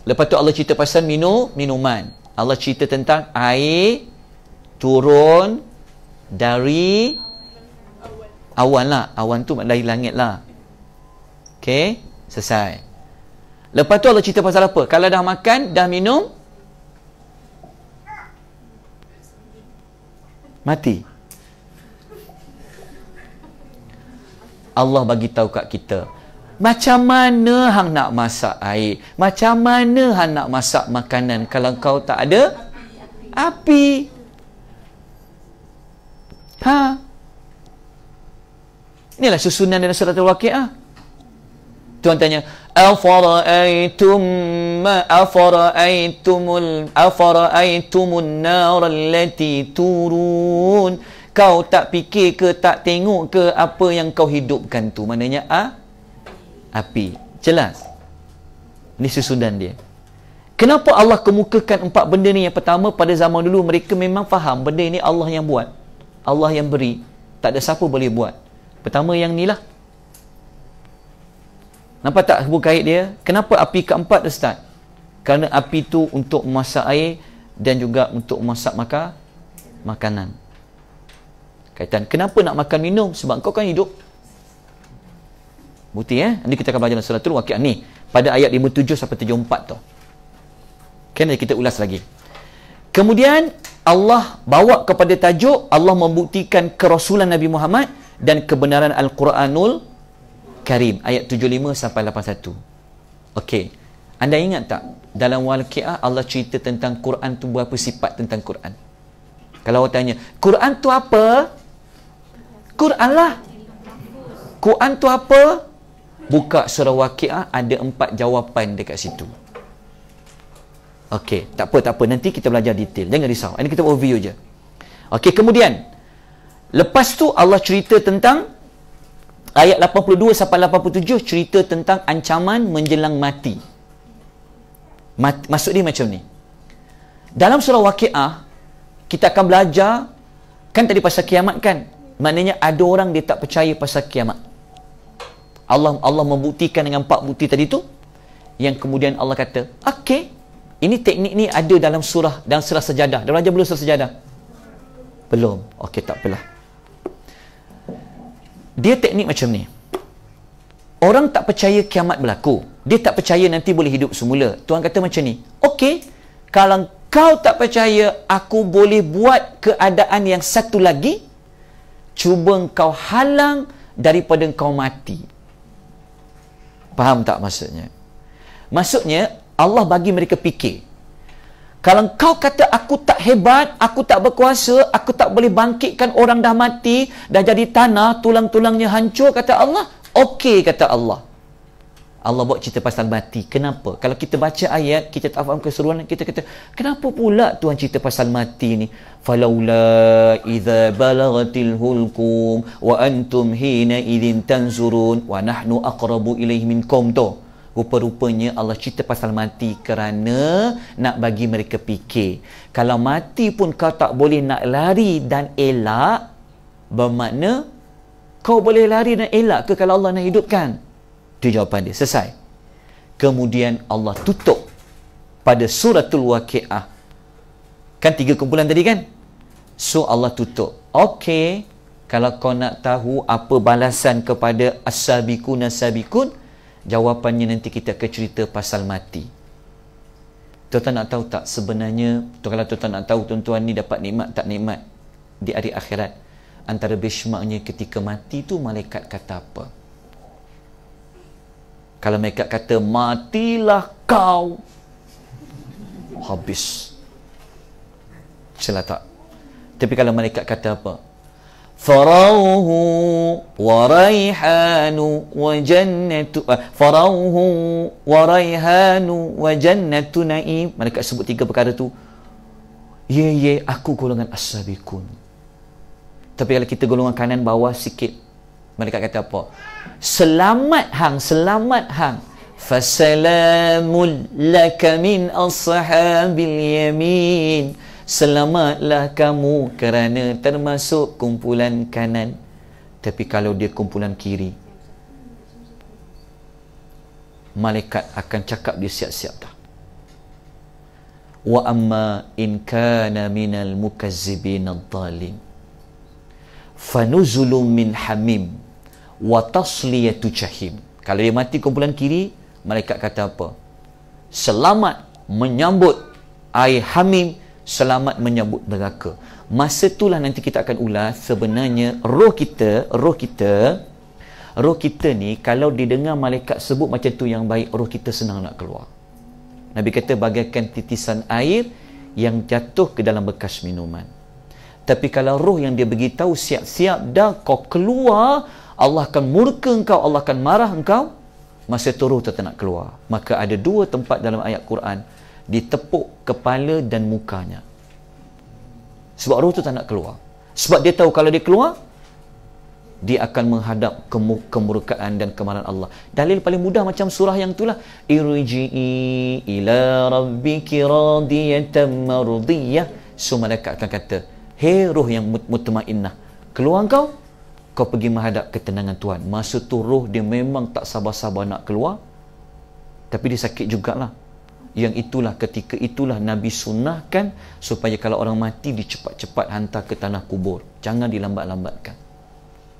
Speaker 1: Lepas tu Allah cerita pasal minum, minuman. Allah cerita tentang air turun dari awan lah. Awan tu dari langit lah. Okay, selesai. Lepas tu Allah cerita pasal apa? Kalau dah makan, dah minum, mati. Allah bagi tahu kat kita, macam mana hang nak masak air? Macam mana hang nak masak makanan kalau kau tak ada api? Ha? Inilah susunan dalam suratul Al-Waqi'ah. Tuan tanya, "Afara'aitum ma afara'aitumul afara'aitumun nar allati turun?" Kau tak fikir ke tak tengok ke apa yang kau hidupkan tu? Maknanya a api. Jelas. Ini susunan dia. Kenapa Allah kemukakan empat benda ni? Yang pertama pada zaman dulu mereka memang faham benda ini Allah yang buat. Allah yang beri. Tak ada siapa boleh buat. Pertama yang ni lah Nampak tak hubung kait dia? Kenapa api keempat Ustaz? Kerana api itu untuk memasak air dan juga untuk memasak maka makanan. Kaitan kenapa nak makan minum? Sebab kau kan hidup. Bukti eh? Nanti kita akan belajar dalam surat al ni. Pada ayat 57 sampai 74 tu. Kan okay, kita ulas lagi. Kemudian Allah bawa kepada tajuk Allah membuktikan kerasulan Nabi Muhammad dan kebenaran Al-Quranul Karim ayat 75 sampai 81. Okey. Anda ingat tak dalam Walqiah Allah cerita tentang Quran tu berapa sifat tentang Quran? Kalau orang tanya, Quran tu apa? Quran lah. Quran tu apa? Buka surah Waqiah ada empat jawapan dekat situ. Okey, tak apa tak apa nanti kita belajar detail. Jangan risau. Ini kita overview je. Okey, kemudian lepas tu Allah cerita tentang ayat 82 sampai 87 cerita tentang ancaman menjelang mati. mati. Maksud dia macam ni. Dalam surah Waqiah kita akan belajar kan tadi pasal kiamat kan. Maknanya ada orang dia tak percaya pasal kiamat. Allah Allah membuktikan dengan empat bukti tadi tu yang kemudian Allah kata, "Okey, ini teknik ni ada dalam surah dan surah sajadah. Dalam belum surah sajadah. Belum. Okey, tak apalah dia teknik macam ni orang tak percaya kiamat berlaku dia tak percaya nanti boleh hidup semula Tuhan kata macam ni okey kalau kau tak percaya aku boleh buat keadaan yang satu lagi cuba kau halang daripada kau mati faham tak maksudnya maksudnya Allah bagi mereka fikir kalau kau kata aku tak hebat, aku tak berkuasa, aku tak boleh bangkitkan orang dah mati, dah jadi tanah, tulang-tulangnya hancur, kata Allah. Okey, kata Allah. Allah buat cerita pasal mati. Kenapa? Kalau kita baca ayat, kita tak faham keseruan, kita kata, kenapa pula Tuhan cerita pasal mati ni? Falaula إِذَا بَلَغَتِ الْهُلْكُمْ وَأَنْتُمْ antum hina تَنْزُرُونَ وَنَحْنُ أَقْرَبُ nahnu aqrabu ilaihi Rupa-rupanya Allah cerita pasal mati kerana nak bagi mereka fikir. Kalau mati pun kau tak boleh nak lari dan elak, bermakna kau boleh lari dan elak ke kalau Allah nak hidupkan? Itu jawapan dia. Selesai. Kemudian Allah tutup pada suratul waqi'ah. Kan tiga kumpulan tadi kan? So Allah tutup. Okey, kalau kau nak tahu apa balasan kepada as-sabiqun as-sabiqun, jawapannya nanti kita akan cerita pasal mati tuan-tuan nak tahu tak sebenarnya kalau tuan-tuan nak tahu tuan-tuan ni dapat nikmat tak nikmat di hari akhirat antara besmaknya ketika mati tu malaikat kata apa kalau malaikat kata matilah kau habis celah tak tapi kalau malaikat kata apa فروه وريحان وجنة فروه وريحان وجنة نعيم mereka sebut tiga perkara tu ye ya, ye ya, aku golongan asabikun tapi kalau kita golongan kanan bawah sikit mereka kata apa selamat hang selamat hang fasalamul laka min ashabil yamin selamatlah kamu kerana termasuk kumpulan kanan tapi kalau dia kumpulan kiri malaikat akan cakap dia siap-siap dah wa amma in kana minal mukazzibin ad-dallin fa nuzulun min hamim wa tasliyatu jahim kalau dia mati kumpulan kiri malaikat kata apa selamat menyambut air hamim selamat menyambut neraka. Masa itulah nanti kita akan ulas sebenarnya roh kita, roh kita, roh kita ni kalau didengar malaikat sebut macam tu yang baik, roh kita senang nak keluar. Nabi kata bagaikan titisan air yang jatuh ke dalam bekas minuman. Tapi kalau roh yang dia beritahu siap-siap dah kau keluar, Allah akan murka engkau, Allah akan marah engkau, masa tu roh tak nak keluar. Maka ada dua tempat dalam ayat Quran, ditepuk kepala dan mukanya sebab roh tu tak nak keluar sebab dia tahu kalau dia keluar dia akan menghadap kemurkaan dan kemarahan Allah. Dalil paling mudah macam surah yang itulah. Irji'i ila rabbiki radiyatan mardiyah. So, mereka akan kata, Hei roh yang mutmainnah, keluar kau, kau pergi menghadap ketenangan Tuhan. Masa tu roh dia memang tak sabar-sabar nak keluar, tapi dia sakit jugalah yang itulah ketika itulah Nabi sunnahkan supaya kalau orang mati dicepat-cepat hantar ke tanah kubur jangan dilambat-lambatkan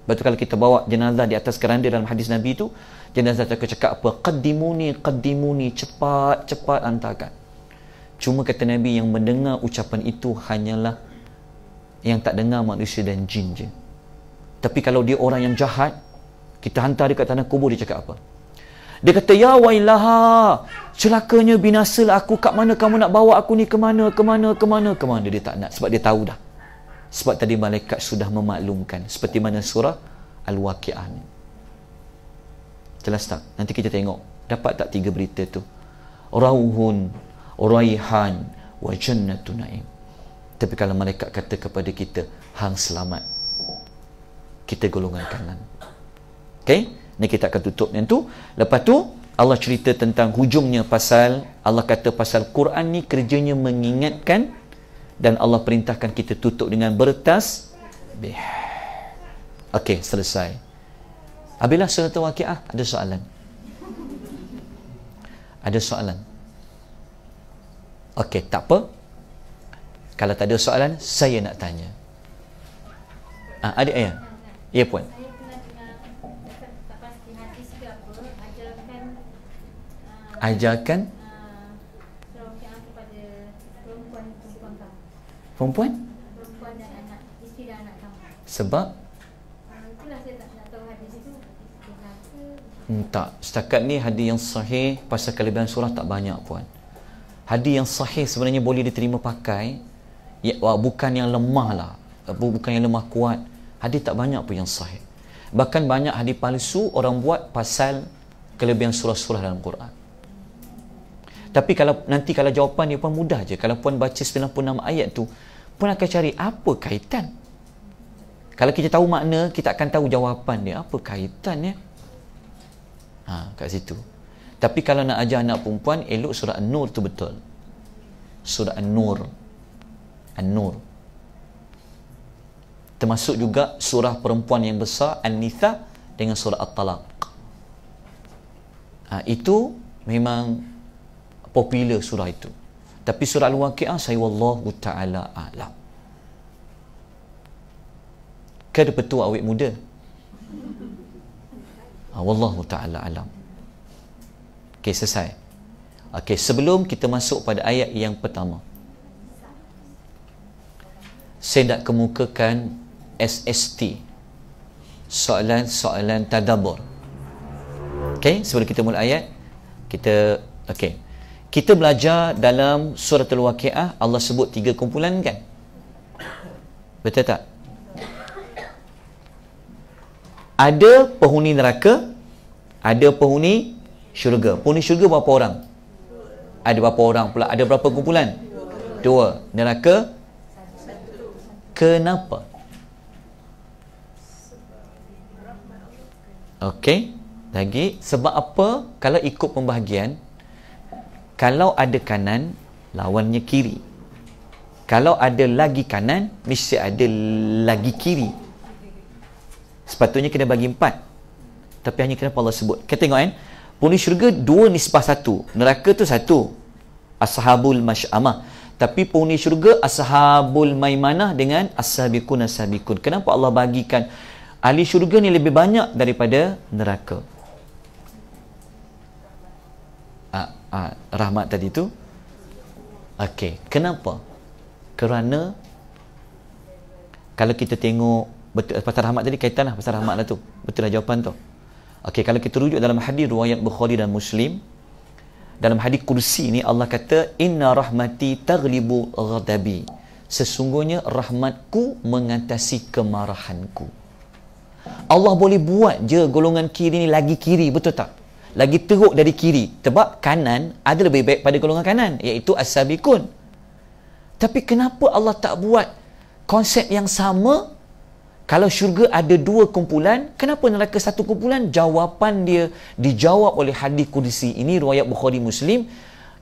Speaker 1: betul kalau kita bawa jenazah di atas keranda dalam hadis Nabi itu jenazah cakap, cakap apa qaddimuni qaddimuni cepat-cepat hantarkan cuma kata Nabi yang mendengar ucapan itu hanyalah yang tak dengar manusia dan jin je tapi kalau dia orang yang jahat kita hantar ke tanah kubur dia cakap apa dia kata, Ya wailaha, celakanya binasalah aku. Kat mana kamu nak bawa aku ni? Kemana, kemana, kemana, kemana? Dia tak nak. Sebab dia tahu dah. Sebab tadi malaikat sudah memaklumkan. Seperti mana surah Al-Waqi'ah ni. Jelas tak? Nanti kita tengok. Dapat tak tiga berita tu? Rauhun, Raihan, wa jannatu na'im. Tapi kalau malaikat kata kepada kita, hang selamat. Kita golongan kanan. Okay? ni kita akan tutup yang tu lepas tu Allah cerita tentang hujungnya pasal Allah kata pasal Quran ni kerjanya mengingatkan dan Allah perintahkan kita tutup dengan bertas bih ok selesai Abilah serta wakiah ada soalan ada soalan ok tak apa kalau tak ada soalan saya nak tanya ah, ada ayah ya puan ajarkan perempuan perempuan dan anak sebab hmm, tak setakat ni hadis yang sahih pasal kelebihan surah tak banyak puan hadis yang sahih sebenarnya boleh diterima pakai ya, bukan yang lemah lah eh, bukan yang lemah kuat hadis tak banyak pun yang sahih bahkan banyak hadis palsu orang buat pasal kelebihan surah-surah dalam Quran tapi kalau nanti kalau jawapan ni pun mudah je. Kalau puan baca 96 ayat tu, puan akan cari apa kaitan. Kalau kita tahu makna, kita akan tahu jawapan dia. Apa kaitannya? Ha, kat situ. Tapi kalau nak ajar anak perempuan, elok surah An-Nur tu betul. Surah An-Nur. An-Nur. Termasuk juga surah perempuan yang besar, An-Nisa dengan surah At-Talaq. Ha, itu memang popular surah itu. Tapi surah Al-Waqi'ah saya wallahu taala alam. Kada petua awet muda. Ah, wallahu taala alam. Okey selesai. Okey sebelum kita masuk pada ayat yang pertama. Saya nak kemukakan SST. Soalan-soalan tadabbur. Okey sebelum kita mula ayat kita okey kita belajar dalam surat Al-Waqi'ah Allah sebut tiga kumpulan kan betul tak ada penghuni neraka ada penghuni syurga penghuni syurga berapa orang ada berapa orang pula ada berapa kumpulan dua neraka kenapa Okey, lagi sebab apa kalau ikut pembahagian kalau ada kanan lawannya kiri kalau ada lagi kanan mesti ada lagi kiri sepatutnya kena bagi empat tapi hanya kenapa Allah sebut kita tengok kan puni syurga dua nisbah satu neraka tu satu ashabul mash'amah tapi penghuni syurga ashabul maimanah dengan ashabikun ashabikun kenapa Allah bagikan ahli syurga ni lebih banyak daripada neraka uh, rahmat tadi tu okey kenapa kerana kalau kita tengok betul pasal rahmat tadi kaitan kaitanlah pasal rahmat lah tu betul lah jawapan tu okey kalau kita rujuk dalam hadis riwayat Bukhari dan Muslim dalam hadis kursi ni Allah kata inna rahmati taghlibu ghadabi sesungguhnya rahmatku mengatasi kemarahanku Allah boleh buat je golongan kiri ni lagi kiri betul tak lagi teruk dari kiri sebab kanan ada lebih baik pada golongan kanan iaitu as-sabiqun tapi kenapa Allah tak buat konsep yang sama kalau syurga ada dua kumpulan kenapa neraka satu kumpulan jawapan dia dijawab oleh hadis kudusi ini riwayat bukhari muslim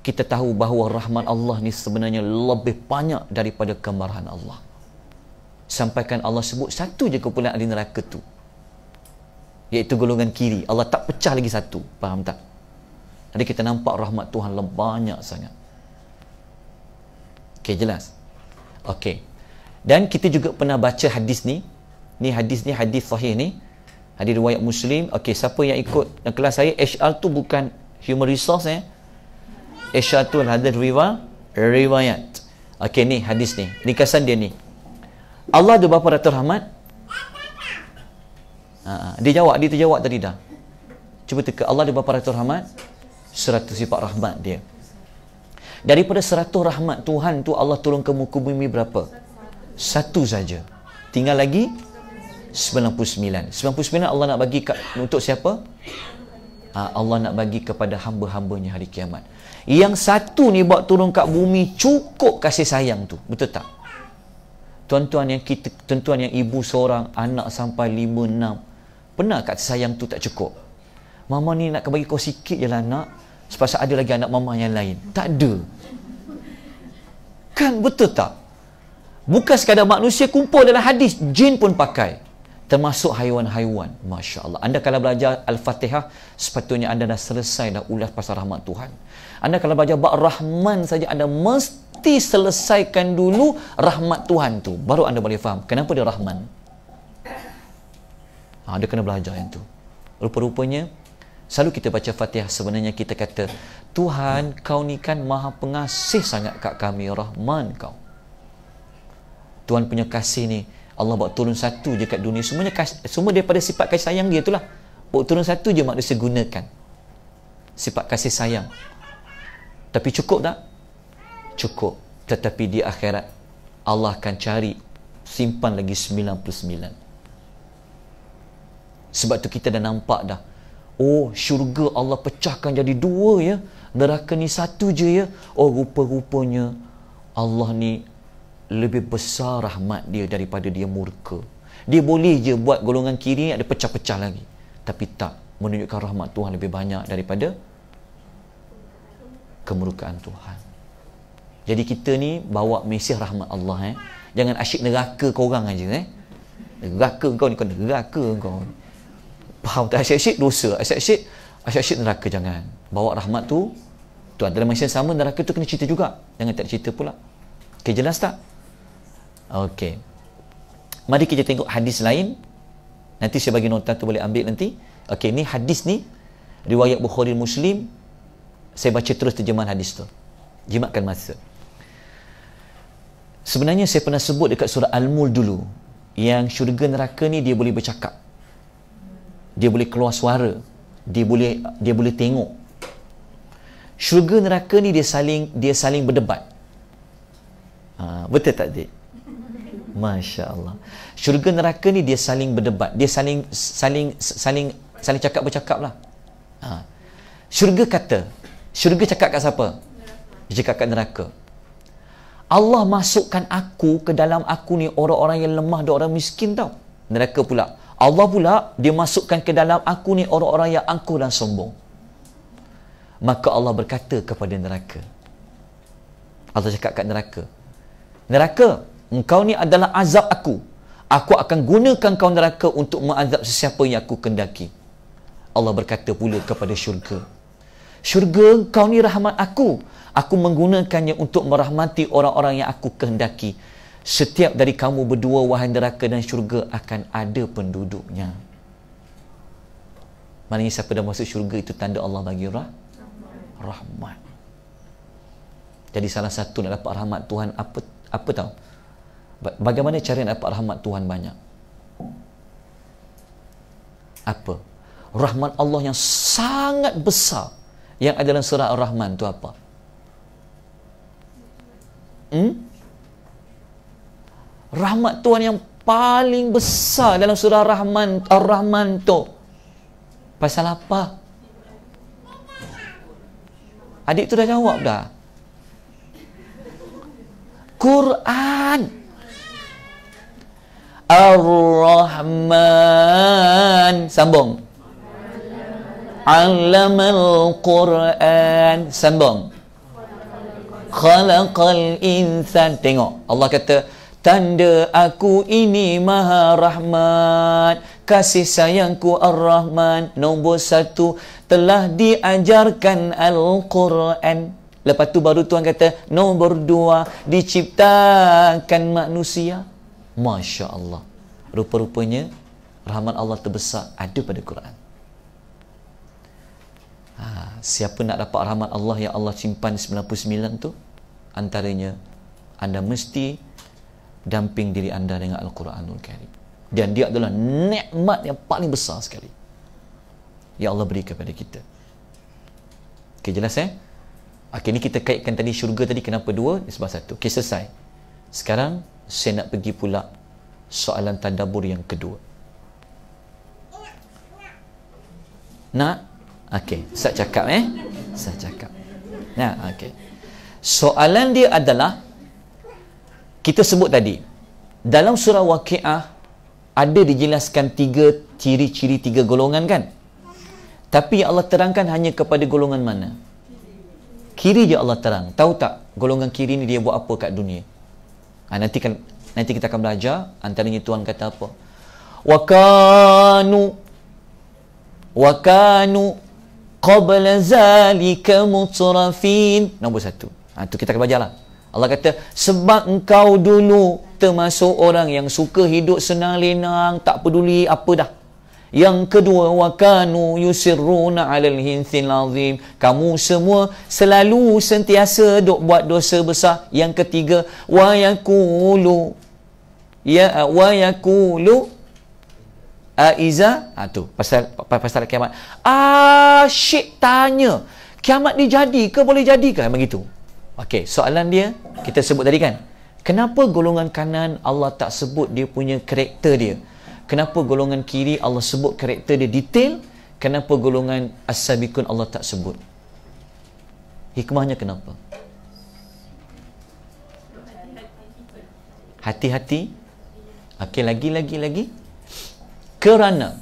Speaker 1: kita tahu bahawa rahmat Allah ni sebenarnya lebih banyak daripada kemarahan Allah sampaikan Allah sebut satu je kumpulan ahli neraka tu iaitu golongan kiri Allah tak pecah lagi satu faham tak jadi kita nampak rahmat Tuhan lebih banyak sangat ok jelas ok dan kita juga pernah baca hadis ni ni hadis ni hadis sahih ni hadis riwayat muslim ok siapa yang ikut dalam kelas saya HR tu bukan human resource eh HR tu hadis riwayat riwayat ok ni hadis ni ringkasan dia ni Allah ada berapa ratus rahmat Ha, ha. Dia jawab, dia terjawab tadi dah. Cuba teka Allah di berapa ratus rahmat? Seratus sifat rahmat dia. Daripada seratus rahmat Tuhan tu Allah turun ke muka bumi berapa? Satu saja. Tinggal lagi 99. 99 Allah nak bagi kat, untuk siapa? Ha, Allah nak bagi kepada hamba-hambanya hari kiamat. Yang satu ni buat turun kat bumi cukup kasih sayang tu. Betul tak? Tuan-tuan yang kita tuan-tuan yang ibu seorang anak sampai lima enam pernah kasih sayang tu tak cukup mama ni nak bagi kau sikit je lah nak sebab ada lagi anak mama yang lain tak ada kan betul tak bukan sekadar manusia kumpul dalam hadis jin pun pakai termasuk haiwan-haiwan Masya Allah anda kalau belajar Al-Fatihah sepatutnya anda dah selesai dah ulas pasal rahmat Tuhan anda kalau belajar Ba' Rahman saja anda mesti selesaikan dulu rahmat Tuhan tu baru anda boleh faham kenapa dia Rahman Ha, dia kena belajar yang tu. Rupa-rupanya, selalu kita baca fatihah sebenarnya kita kata, Tuhan kau ni kan maha pengasih sangat kat kami, Rahman kau. Tuhan punya kasih ni, Allah buat turun satu je kat dunia. Semuanya kasih, semua daripada sifat kasih sayang dia tu lah. Buat turun satu je manusia gunakan. Sifat kasih sayang. Tapi cukup tak? Cukup. Tetapi di akhirat, Allah akan cari simpan lagi 99. Sebab tu kita dah nampak dah. Oh, syurga Allah pecahkan jadi dua ya. Neraka ni satu je ya. Oh, rupa-rupanya Allah ni lebih besar rahmat dia daripada dia murka. Dia boleh je buat golongan kiri ada pecah-pecah lagi. Tapi tak menunjukkan rahmat Tuhan lebih banyak daripada kemurkaan Tuhan. Jadi kita ni bawa mesej rahmat Allah eh. Jangan asyik neraka kau orang aja eh. Neraka kau ni kau neraka kau faham tak asyik-asyik dosa asyik-asyik asyik-asyik neraka jangan bawa rahmat tu tu dalam masa yang sama neraka tu kena cerita juga jangan tak cerita pula ok jelas tak ok mari kita tengok hadis lain nanti saya bagi nota tu boleh ambil nanti ok ni hadis ni riwayat Bukhari Muslim saya baca terus terjemahan hadis tu jimatkan masa sebenarnya saya pernah sebut dekat surah Al-Mul dulu yang syurga neraka ni dia boleh bercakap dia boleh keluar suara dia boleh dia boleh tengok syurga neraka ni dia saling dia saling berdebat ha, betul tak dik Masya Allah Syurga neraka ni dia saling berdebat Dia saling saling saling saling cakap bercakap lah ha. Syurga kata Syurga cakap kat siapa? Dia cakap kat neraka Allah masukkan aku ke dalam aku ni Orang-orang yang lemah dan orang miskin tau Neraka pula Allah pula dia masukkan ke dalam aku ni orang-orang yang angkuh dan sombong. Maka Allah berkata kepada neraka. Allah cakap kat neraka. Neraka, engkau ni adalah azab aku. Aku akan gunakan kau neraka untuk mengazab sesiapa yang aku kendaki. Allah berkata pula kepada syurga. Syurga, engkau ni rahmat aku. Aku menggunakannya untuk merahmati orang-orang yang aku kehendaki setiap dari kamu berdua wahai neraka dan syurga akan ada penduduknya maknanya siapa dah masuk syurga itu tanda Allah bagi rah rahmat jadi salah satu nak dapat rahmat Tuhan apa apa tahu bagaimana cara nak dapat rahmat Tuhan banyak apa rahmat Allah yang sangat besar yang ada dalam surah Ar-Rahman tu apa? Hmm? rahmat Tuhan yang paling besar dalam surah Rahman Ar-Rahman tu. Pasal apa? Adik tu dah jawab dah. Quran. Ar-Rahman. Sambung. علم Quran. Sambung. خلق insan. Tengok. Allah kata. Tanda aku ini maha rahmat Kasih sayangku ar-Rahman Nombor satu Telah diajarkan Al-Quran Lepas tu baru Tuhan kata Nombor dua Diciptakan manusia Masya Allah Rupa-rupanya Rahmat Allah terbesar ada pada Quran ha, Siapa nak dapat rahmat Allah yang Allah simpan 99 tu Antaranya Anda mesti damping diri anda dengan Al-Quranul Karim. Dan dia adalah nikmat yang paling besar sekali. Yang Allah beri kepada kita. Okey, jelas eh? Okey, ni kita kaitkan tadi syurga tadi kenapa dua? Ini sebab satu. Okey, selesai. Sekarang, saya nak pergi pula soalan tadabur yang kedua. Nak? Okey, saya cakap eh. Saya cakap. Nah, okey. Soalan dia adalah kita sebut tadi dalam surah waqiah ada dijelaskan tiga ciri-ciri tiga golongan kan tapi ya Allah terangkan hanya kepada golongan mana kiri je Allah terang tahu tak golongan kiri ni dia buat apa kat dunia ha, nanti kan nanti kita akan belajar antaranya tuan kata apa wa kanu wa kanu qabla zalika mutrafin nombor satu ha, tu kita akan belajar lah Allah kata sebab engkau dulu termasuk orang yang suka hidup senang lenang tak peduli apa dah yang kedua wakanu yusirruna alal hinthil azim kamu semua selalu sentiasa dok buat dosa besar yang ketiga wayakulu ya wayakulu aiza ha, pasal pasal kiamat asyik ah, tanya kiamat dijadi ke boleh jadi ke ha, begitu Okey, soalan dia kita sebut tadi kan. Kenapa golongan kanan Allah tak sebut dia punya karakter dia? Kenapa golongan kiri Allah sebut karakter dia detail? Kenapa golongan as-sabiqun Allah tak sebut? Hikmahnya kenapa? Hati-hati. Okey, lagi lagi lagi. Kerana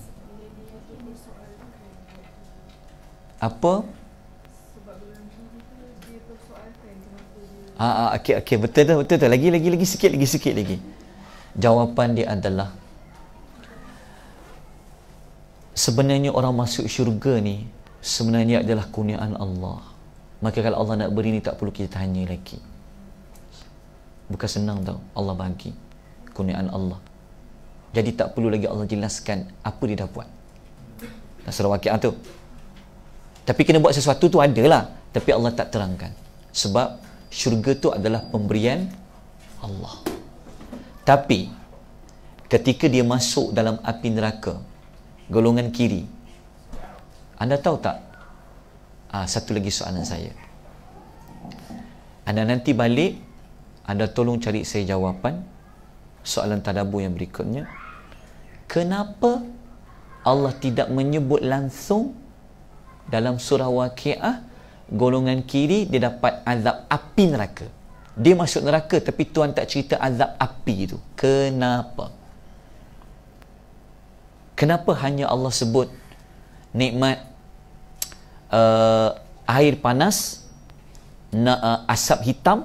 Speaker 1: apa Ha, ha okay. okey betul tu betul tu lagi lagi lagi sikit lagi sikit lagi. Jawapan dia adalah sebenarnya orang masuk syurga ni sebenarnya adalah kurniaan Allah. Maka kalau Allah nak beri ni tak perlu kita tanya lagi. Bukan senang tau Allah bagi kurniaan Allah. Jadi tak perlu lagi Allah jelaskan apa dia dah buat. Dah surah waqiah tu. Tapi kena buat sesuatu tu adalah tapi Allah tak terangkan. Sebab syurga tu adalah pemberian Allah. Tapi ketika dia masuk dalam api neraka golongan kiri. Anda tahu tak? Ah satu lagi soalan saya. Anda nanti balik anda tolong cari saya jawapan soalan tadabbur yang berikutnya. Kenapa Allah tidak menyebut langsung dalam surah Waqiah golongan kiri dia dapat azab api neraka dia masuk neraka tapi Tuhan tak cerita azab api itu kenapa kenapa hanya Allah sebut nikmat uh, air panas na, uh, asap hitam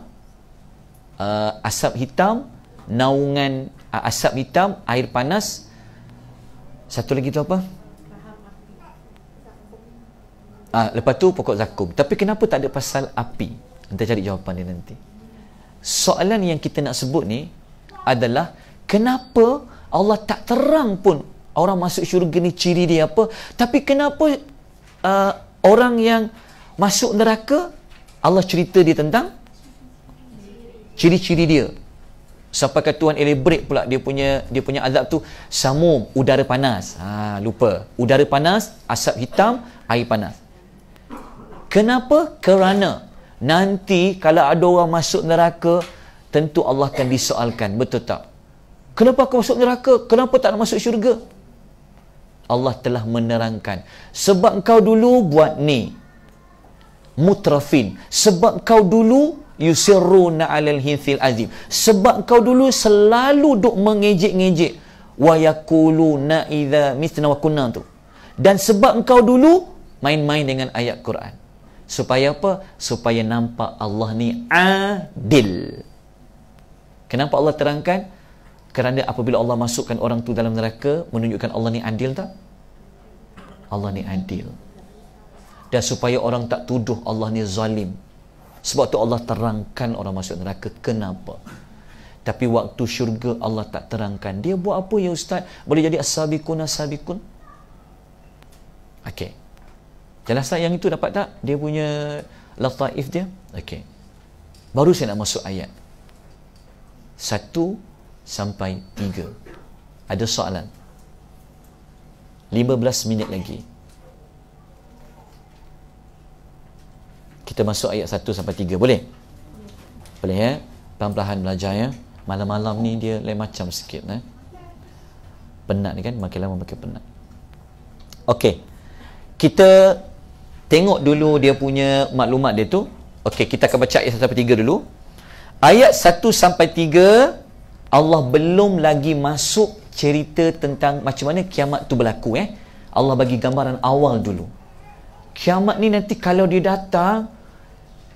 Speaker 1: uh, asap hitam naungan uh, asap hitam air panas satu lagi tu apa Uh, lepas tu pokok zakum. Tapi kenapa tak ada pasal api? Kita cari jawapan dia nanti. Soalan yang kita nak sebut ni adalah kenapa Allah tak terang pun orang masuk syurga ni ciri dia apa? Tapi kenapa uh, orang yang masuk neraka Allah cerita dia tentang ciri-ciri dia. Sampai kat Tuhan elaborate pula dia punya dia punya azab tu samum udara panas. Ha lupa. Udara panas, asap hitam, air panas. Kenapa? Kerana nanti kalau ada orang masuk neraka, tentu Allah akan disoalkan. Betul tak? Kenapa kau masuk neraka? Kenapa tak nak masuk syurga? Allah telah menerangkan. Sebab kau dulu buat ni. Mutrafin. Sebab kau dulu yusirruna alal hinthil azim. Sebab kau dulu selalu duk mengejek-ngejek. Wa yakuluna idha mitna wa kunna tu. Dan sebab kau dulu main-main dengan ayat Quran supaya apa supaya nampak Allah ni adil kenapa Allah terangkan kerana apabila Allah masukkan orang tu dalam neraka menunjukkan Allah ni adil tak Allah ni adil dan supaya orang tak tuduh Allah ni zalim sebab tu Allah terangkan orang masuk neraka kenapa tapi waktu syurga Allah tak terangkan dia buat apa ya ustaz boleh jadi as-sabiqun as-sabiqun okey Jelaslah yang itu dapat tak? Dia punya lataif dia. Okey. Baru saya nak masuk ayat. Satu sampai tiga. Ada soalan. Lima belas minit lagi. Kita masuk ayat satu sampai tiga. Boleh? Boleh ya? Pelan-pelan belajar ya. Malam-malam ni dia lain macam sikit. Eh? Penat ni kan? Makin lama makin penat. Okey. Kita tengok dulu dia punya maklumat dia tu Okey, kita akan baca ayat 1 sampai 3 dulu ayat 1 sampai 3 Allah belum lagi masuk cerita tentang macam mana kiamat tu berlaku eh Allah bagi gambaran awal dulu kiamat ni nanti kalau dia datang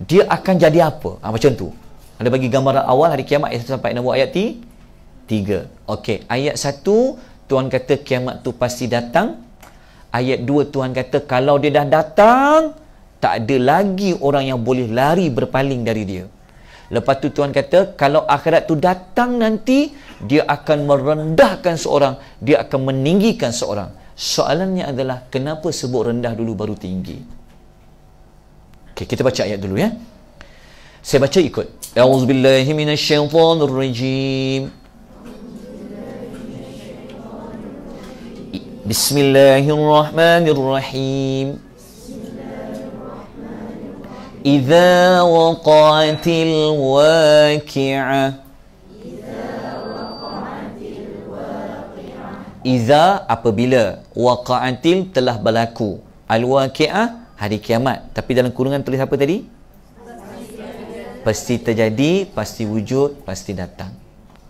Speaker 1: dia akan jadi apa ha, macam tu ada bagi gambaran awal hari kiamat ayat 1 sampai 6 ayat 3 Okey, ayat 1 Tuhan kata kiamat tu pasti datang ayat 2 Tuhan kata kalau dia dah datang tak ada lagi orang yang boleh lari berpaling dari dia lepas tu Tuhan kata kalau akhirat tu datang nanti dia akan merendahkan seorang dia akan meninggikan seorang soalannya adalah kenapa sebut rendah dulu baru tinggi okay, kita baca ayat dulu ya saya baca ikut A'udzubillahiminasyaitanirrajim Bismillahirrahmanirrahim. Iza الرحمن الرحيم Iza apabila waqa'atil telah berlaku. Al-waqi'ah hari kiamat. Tapi dalam kurungan tulis apa tadi? Pasti terjadi, pasti wujud, pasti datang.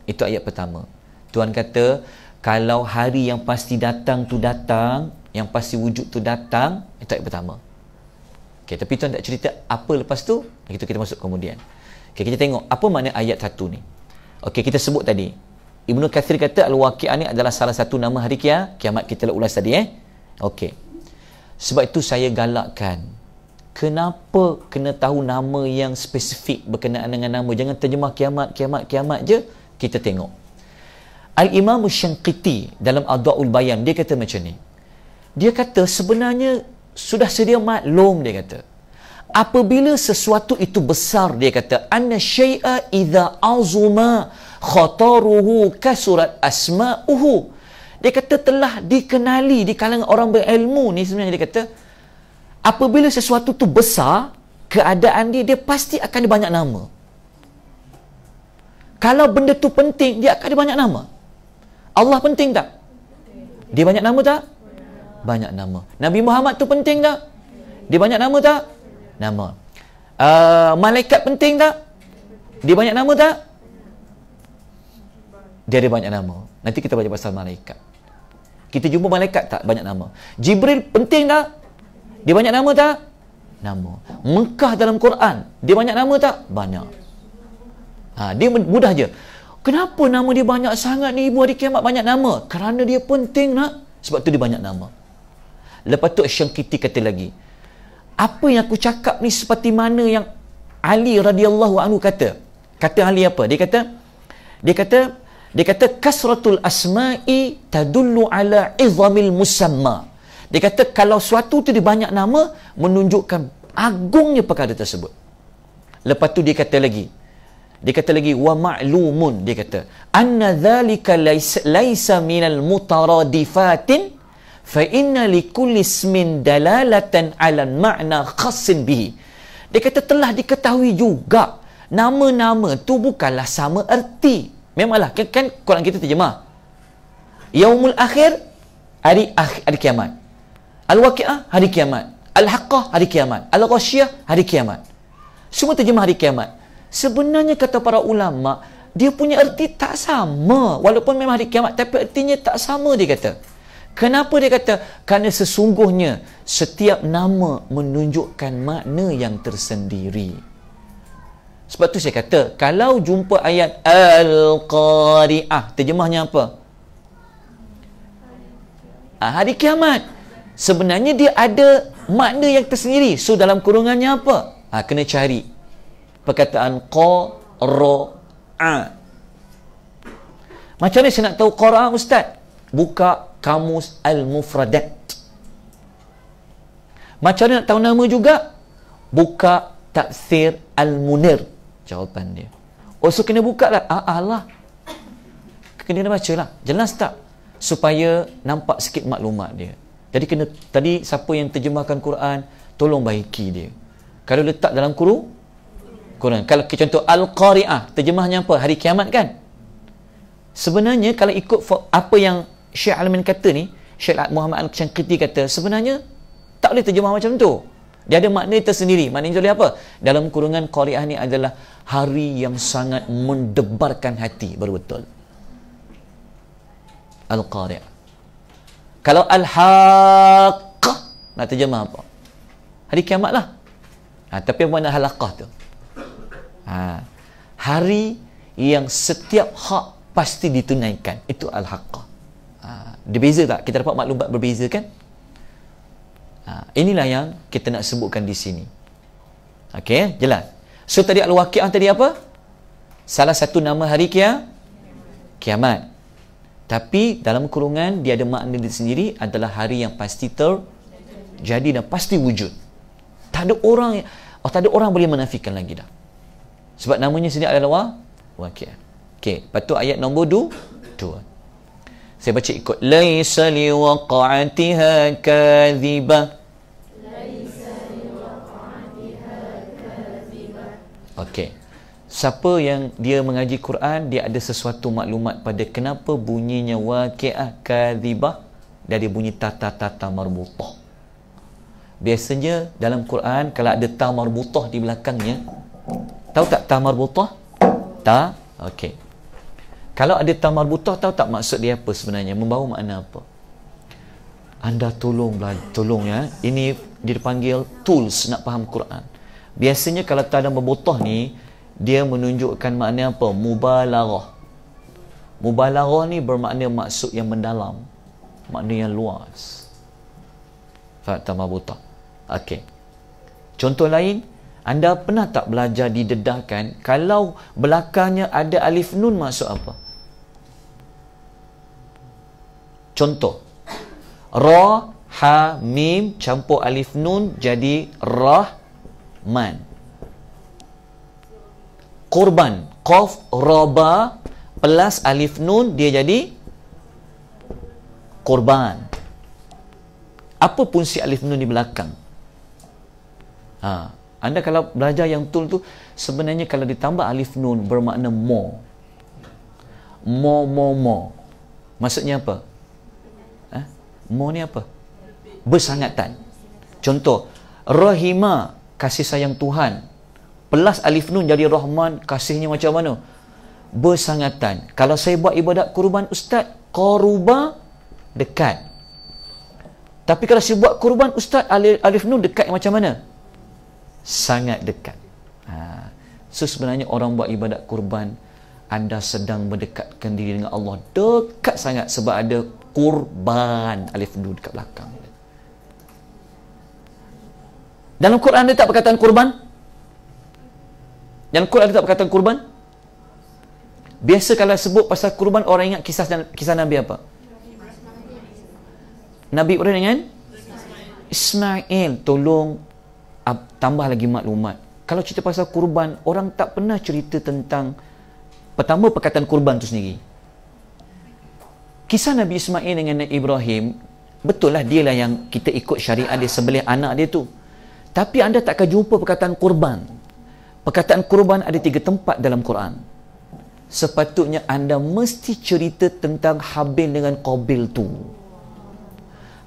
Speaker 1: Itu ayat pertama. Tuhan kata, kalau hari yang pasti datang tu datang yang pasti wujud tu datang itu eh, yang pertama okay, tapi tuan tak cerita apa lepas tu itu kita masuk kemudian okay, kita tengok apa makna ayat satu ni okay, kita sebut tadi Ibn Kathir kata Al-Waqi'ah ni adalah salah satu nama hari kia, kiamat kita lah ulas tadi eh Okey. Sebab itu saya galakkan. Kenapa kena tahu nama yang spesifik berkenaan dengan nama? Jangan terjemah kiamat, kiamat, kiamat je. Kita tengok. Al-Imam Syengkiti dalam Adha'ul Bayan, dia kata macam ni. Dia kata sebenarnya sudah sedia maklum, dia kata. Apabila sesuatu itu besar, dia kata, Anna syai'a idha azuma khataruhu kasurat asma'uhu. Dia kata telah dikenali di kalangan orang berilmu ni sebenarnya dia kata apabila sesuatu tu besar keadaan dia dia pasti akan ada banyak nama. Kalau benda tu penting dia akan ada banyak nama. Allah penting tak? Dia banyak nama tak? Banyak nama. Nabi Muhammad tu penting tak? Dia banyak nama tak? Nama. Uh, malaikat penting tak? Dia banyak nama tak? Dia ada banyak nama. Nanti kita baca pasal malaikat. Kita jumpa malaikat tak? Banyak nama. Jibril penting tak? Dia banyak nama tak? Nama. Mekah dalam Quran. Dia banyak nama tak? Banyak. Ha, dia mudah je. Kenapa nama dia banyak sangat ni ibu hari kiamat banyak nama? Kerana dia penting nak. Sebab tu dia banyak nama. Lepas tu Syengkiti kata lagi. Apa yang aku cakap ni seperti mana yang Ali radhiyallahu anhu kata. Kata Ali apa? Dia kata dia kata dia kata kasratul asma'i tadullu ala izamil musamma. Dia kata kalau suatu tu dia banyak nama menunjukkan agungnya perkara tersebut. Lepas tu dia kata lagi, dia kata lagi wa ma'lumun dia kata anna dhalika laisa, laisa mutaradifatin fa inna li kulli ismin dalalatan ala ma'na khassin bihi. Dia kata telah diketahui juga nama-nama tu bukanlah sama erti. Memanglah kan, kan Quran kita terjemah. Yaumul akhir hari akhir hari kiamat. Al-waqi'ah hari kiamat. Al-haqqah hari kiamat. Al-ghasyiah hari kiamat. Semua terjemah hari kiamat sebenarnya kata para ulama dia punya erti tak sama walaupun memang hari kiamat tapi ertinya tak sama dia kata kenapa dia kata kerana sesungguhnya setiap nama menunjukkan makna yang tersendiri sebab tu saya kata kalau jumpa ayat Al-Qari'ah terjemahnya apa? Ah, hari kiamat sebenarnya dia ada makna yang tersendiri so dalam kurungannya apa? Ah, kena cari perkataan qara'a. Macam mana saya nak tahu qara'a ustaz? Buka kamus al-mufradat. Macam mana nak tahu nama juga? Buka tafsir al-munir. Jawapan dia. Oh, so kena buka lah. Ah, ah lah. Kena, kena baca lah. Jelas tak? Supaya nampak sikit maklumat dia. Jadi kena, tadi siapa yang terjemahkan Quran, tolong baiki dia. Kalau letak dalam kurung, Quran. Kalau ke contoh Al-Qari'ah, terjemahnya apa? Hari kiamat kan? Sebenarnya kalau ikut apa yang Syekh Alamin kata ni, Syekh Muhammad Al-Qishanqiti kata, sebenarnya tak boleh terjemah macam tu. Dia ada makna tersendiri. Makna itu apa? Dalam kurungan Qari'ah ni adalah hari yang sangat mendebarkan hati. Baru betul. Al-Qari'ah. Kalau Al-Haqqah, nak terjemah apa? Hari kiamat lah. Ha, tapi mana halakah tu? Ha. Hari yang setiap hak pasti ditunaikan. Itu Al-Haqqah. Ha. Dia beza tak? Kita dapat maklumat berbeza kan? Ha. Inilah yang kita nak sebutkan di sini. Okey, jelas. So tadi Al-Waqi'ah tadi apa? Salah satu nama hari kia? Kiamat. Tapi dalam kurungan dia ada makna dia sendiri adalah hari yang pasti terjadi dan pasti wujud. Tak ada orang oh, tak ada orang boleh menafikan lagi dah sebab namanya sini adalah wa wakil okey lepas tu ayat nombor 2 dua saya baca ikut laisa li waqa'atiha kadhiba okey siapa yang dia mengaji Quran dia ada sesuatu maklumat pada kenapa bunyinya waqi'ah kadhiba dari bunyi ta ta ta ta marbutah biasanya dalam Quran kalau ada ta marbutah di belakangnya Tahu tak tamar marbutah? Ta. Okey. Kalau ada tamar marbutah tahu tak maksud dia apa sebenarnya? Membawa makna apa? Anda tolong tolong ya. Ini dia dipanggil tools nak faham Quran. Biasanya kalau tak ada membotoh ni dia menunjukkan makna apa? Mubalarah. Mubalarah ni bermakna maksud yang mendalam. Makna yang luas. Fakta marbutah. Okey. Contoh lain, anda pernah tak belajar didedahkan kalau belakangnya ada alif nun maksud apa? Contoh. Ra, ha, mim campur alif nun jadi rahman. Kurban. Qaf, roba plus alif nun dia jadi kurban. Apa pun si alif nun di belakang. Haa. Anda kalau belajar yang tul tu sebenarnya kalau ditambah alif nun bermakna more. More more more. Maksudnya apa? Eh? More ni apa? Bersangatan. Contoh, rahima kasih sayang Tuhan. Pelas alif nun jadi rahman, kasihnya macam mana? Bersangatan. Kalau saya buat ibadat kurban ustaz, qaruba dekat. Tapi kalau saya buat kurban ustaz alif nun dekat macam mana? sangat dekat ha. so sebenarnya orang buat ibadat kurban anda sedang mendekatkan diri dengan Allah dekat sangat sebab ada kurban alif nun dekat belakang dalam Quran ada tak perkataan kurban? Dalam Quran ada tak perkataan kurban? Biasa kalau sebut pasal kurban orang ingat kisah kisah Nabi apa? Nabi Ibrahim dengan Ismail. Ismail tolong tambah lagi maklumat kalau cerita pasal kurban orang tak pernah cerita tentang pertama perkataan kurban tu sendiri kisah Nabi Ismail dengan Nabi Ibrahim betul lah dia lah yang kita ikut syariah dia sebelah anak dia tu tapi anda tak akan jumpa perkataan kurban perkataan kurban ada tiga tempat dalam Quran sepatutnya anda mesti cerita tentang Habil dengan Qabil tu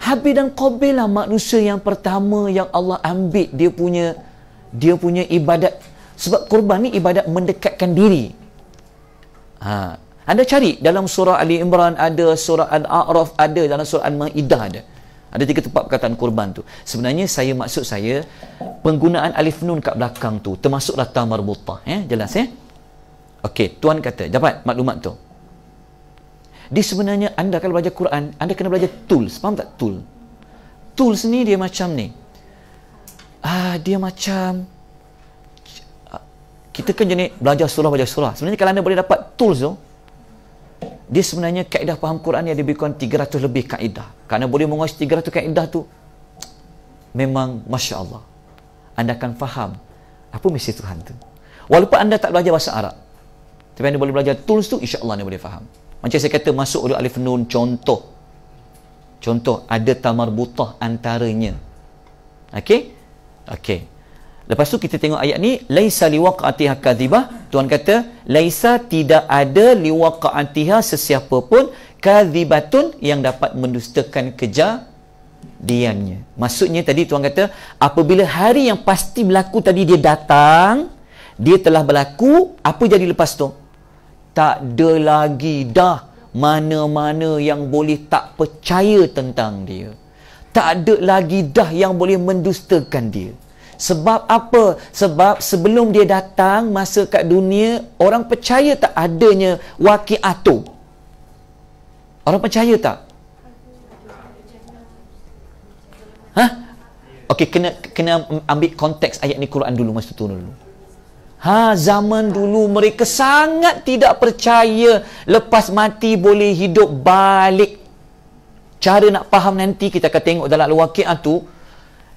Speaker 1: Habib dan Qabil lah manusia yang pertama yang Allah ambil dia punya dia punya ibadat sebab kurban ni ibadat mendekatkan diri. Ha. Anda cari dalam surah Ali Imran ada, surah Al-A'raf ada, dalam surah Al-Ma'idah ada. Ada tiga tempat perkataan kurban tu. Sebenarnya saya maksud saya penggunaan alif nun kat belakang tu termasuklah ta marbutah. Eh? Jelas ya? Eh? Okey, tuan kata. Dapat maklumat tu? Dia sebenarnya anda kalau belajar Quran, anda kena belajar tools. Faham tak tool? Tools ni dia macam ni. Ah, dia macam kita kan jenis belajar surah belajar surah. Sebenarnya kalau anda boleh dapat tools tu, dia sebenarnya kaedah faham Quran ni ada lebih kurang 300 lebih kaedah. Kerana boleh menguasai 300 kaedah tu, memang Masya Allah. Anda akan faham apa misi Tuhan tu. Walaupun anda tak belajar bahasa Arab, tapi anda boleh belajar tools tu, insya Allah anda boleh faham. Macam saya kata masuk oleh alif nun contoh. Contoh ada tamar butah antaranya. Okey? Okey. Lepas tu kita tengok ayat ni laisa liwaqatiha kadhibah. Tuhan kata laisa tidak ada liwaqatiha sesiapa pun kadhibatun yang dapat mendustakan diannya. Maksudnya tadi Tuhan kata apabila hari yang pasti berlaku tadi dia datang, dia telah berlaku, apa jadi lepas tu? tak ada lagi dah mana-mana yang boleh tak percaya tentang dia. Tak ada lagi dah yang boleh mendustakan dia. Sebab apa? Sebab sebelum dia datang masa kat dunia, orang percaya tak adanya wakiatu. Orang percaya tak? Hah? Okey, kena kena ambil konteks ayat ni Quran dulu masa tu dulu. Ha zaman dulu mereka sangat tidak percaya lepas mati boleh hidup balik. Cara nak faham nanti kita akan tengok dalam al-waqi'ah tu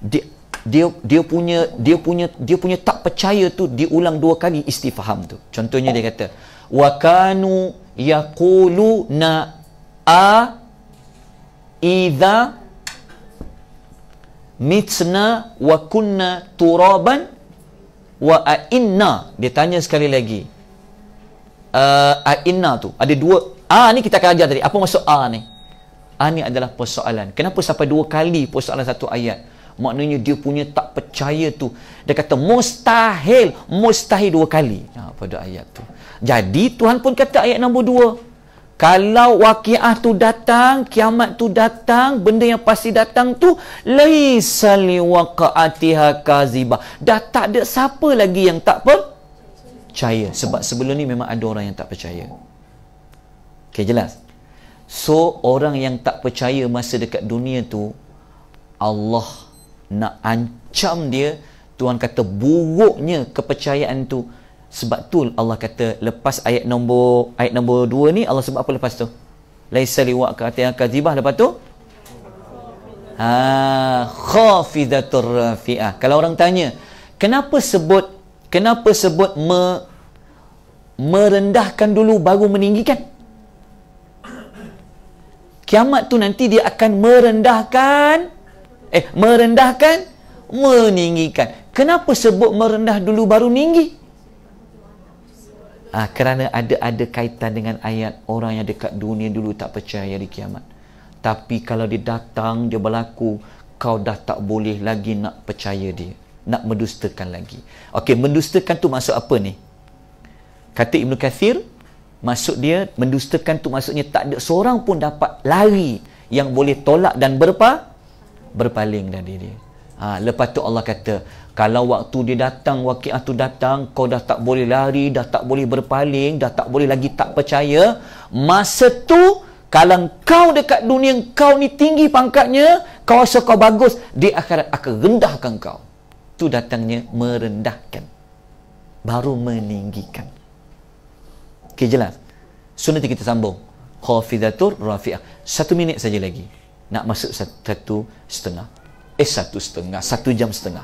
Speaker 1: dia, dia dia punya dia punya dia punya tak percaya tu diulang dua kali istifham tu. Contohnya dia kata wa kanu yaquluna a idza mitna wa kunna turaban wa a'inna dia tanya sekali lagi uh, a'inna tu ada dua a ni kita akan ajar tadi apa maksud a ni a ni adalah persoalan kenapa sampai dua kali persoalan satu ayat maknanya dia punya tak percaya tu dia kata mustahil mustahil dua kali ha, pada ayat tu jadi Tuhan pun kata ayat nombor dua kalau wakiah tu datang, kiamat tu datang, benda yang pasti datang tu laisa liwaqaatiha kaziba. Dah tak ada siapa lagi yang tak percaya. Sebab sebelum ni memang ada orang yang tak percaya. Okey jelas. So orang yang tak percaya masa dekat dunia tu Allah nak ancam dia, Tuhan kata buruknya kepercayaan tu sebab tu Allah kata lepas ayat nombor ayat nombor 2 ni Allah sebab apa lepas tu laisa liwa ka ta kadzibah lepas tu ha khafidatur rafiah kalau orang tanya kenapa sebut kenapa sebut me, merendahkan dulu baru meninggikan kiamat tu nanti dia akan merendahkan eh merendahkan meninggikan kenapa sebut merendah dulu baru meninggikan Uh, kerana ada ada kaitan dengan ayat orang yang dekat dunia dulu tak percaya di kiamat. Tapi kalau dia datang, dia berlaku, kau dah tak boleh lagi nak percaya dia. Nak mendustakan lagi. Okey, mendustakan tu maksud apa ni? Kata Ibn Kathir, maksud dia mendustakan tu maksudnya tak ada seorang pun dapat lari yang boleh tolak dan berpa, berpaling dari dia. Ha, lepas tu Allah kata, kalau waktu dia datang, wakil tu datang, kau dah tak boleh lari, dah tak boleh berpaling, dah tak boleh lagi tak percaya, masa tu, kalau kau dekat dunia, kau ni tinggi pangkatnya, kau rasa kau bagus, di akhirat akan rendahkan kau. Tu datangnya merendahkan. Baru meninggikan. Okey, jelas. So, nanti kita sambung. Khafidatur rafi'ah. Satu minit saja lagi. Nak masuk satu, satu setengah. Eh satu setengah, satu jam setengah.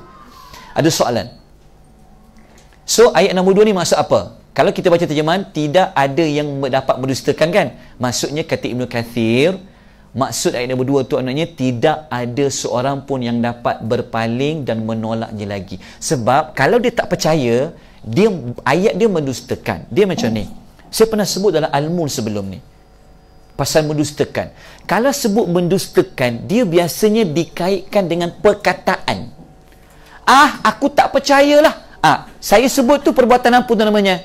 Speaker 1: Ada soalan. So ayat nombor dua ni masuk apa? Kalau kita baca terjemahan, tidak ada yang dapat mendustakan kan? Maksudnya kata Ibn Kathir, maksud ayat nombor dua tu anaknya, tidak ada seorang pun yang dapat berpaling dan menolaknya lagi. Sebab kalau dia tak percaya, dia ayat dia mendustakan. Dia macam ni. Saya pernah sebut dalam Al-Mun sebelum ni. Pasal mendustakan kalau sebut mendustakan dia biasanya dikaitkan dengan perkataan ah aku tak percayalah ah saya sebut tu perbuatan apa tu namanya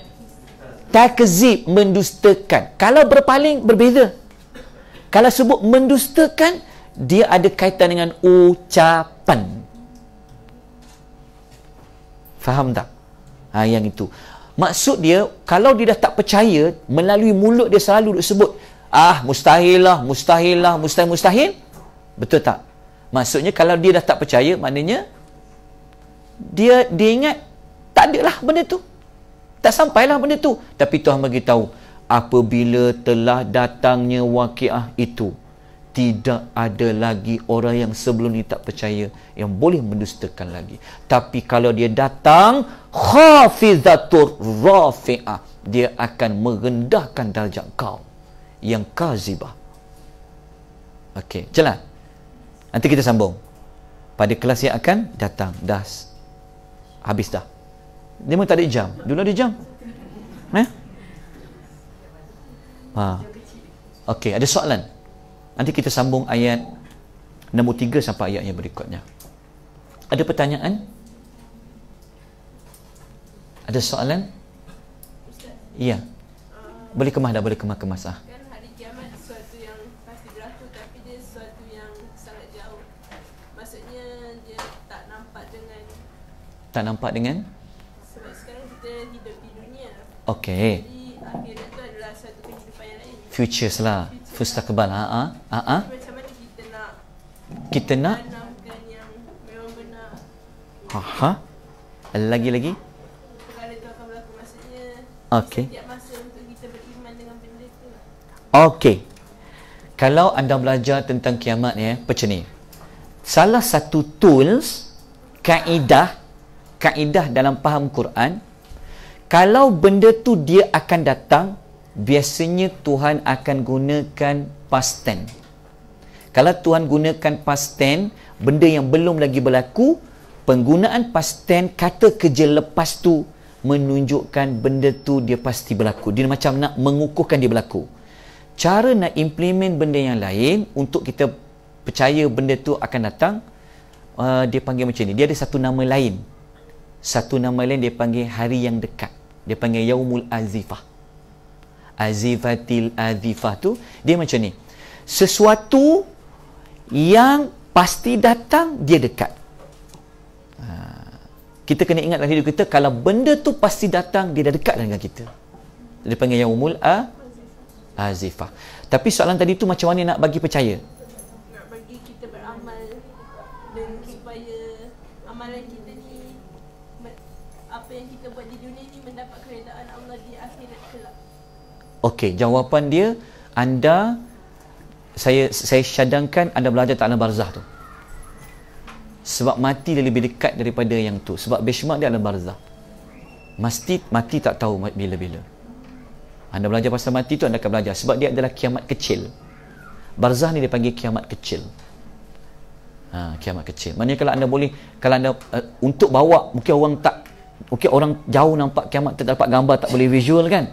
Speaker 1: takzib mendustakan kalau berpaling berbeza kalau sebut mendustakan dia ada kaitan dengan ucapan faham tak ha, yang itu maksud dia kalau dia dah tak percaya melalui mulut dia selalu sebut ah mustahil lah mustahil lah mustahil mustahil betul tak maksudnya kalau dia dah tak percaya maknanya dia dia ingat tak ada lah benda tu tak sampailah benda tu tapi Tuhan beritahu apabila telah datangnya wakiah itu tidak ada lagi orang yang sebelum ni tak percaya yang boleh mendustakan lagi tapi kalau dia datang khafizatur rafi'ah dia akan merendahkan darjat kau yang kazibah. Okey, jelas. Nanti kita sambung. Pada kelas yang akan datang das habis dah. Dia memang tak ada jam. Dulu ada jam. Eh? Ha. Okey, ada soalan. Nanti kita sambung ayat nombor tiga sampai ayat yang berikutnya. Ada pertanyaan? Ada soalan? Ustaz. Ya. Boleh kemah dah, boleh kemah-kemas ah. Kalau tak nampak dengan sebab sekarang kita hidup di dunia okey akhirat tu adalah satu kehidupan yang lain futures lah mustaqbal ha ah ha ah macam mana kita nak kita nak Aha. Ha, Lagi-lagi. Okey. Lah. Okey. Kalau anda belajar tentang kiamat ni, ya, eh, macam ni. Salah satu tools, kaedah kaedah dalam faham Quran kalau benda tu dia akan datang biasanya Tuhan akan gunakan past tense kalau Tuhan gunakan past tense benda yang belum lagi berlaku penggunaan past tense kata kerja lepas tu menunjukkan benda tu dia pasti berlaku dia macam nak mengukuhkan dia berlaku cara nak implement benda yang lain untuk kita percaya benda tu akan datang uh, dia panggil macam ni dia ada satu nama lain satu nama lain dia panggil hari yang dekat dia panggil yaumul azifah azifatil azifah tu dia macam ni sesuatu yang pasti datang dia dekat ha. kita kena ingat ingatlah hidup kita kalau benda tu pasti datang dia dah dekat dengan kita dia panggil yaumul a azifah tapi soalan tadi tu macam mana nak bagi percaya Okey, jawapan dia anda saya saya syadangkan anda belajar tak ada barzah tu. Sebab mati dia lebih dekat daripada yang tu. Sebab benchmark dia ada barzah. Mesti mati tak tahu bila-bila. Anda belajar pasal mati tu anda akan belajar sebab dia adalah kiamat kecil. Barzah ni dipanggil kiamat kecil. Ha, kiamat kecil. Maknanya kalau anda boleh kalau anda uh, untuk bawa mungkin orang tak mungkin orang jauh nampak kiamat tak dapat gambar tak boleh visual kan?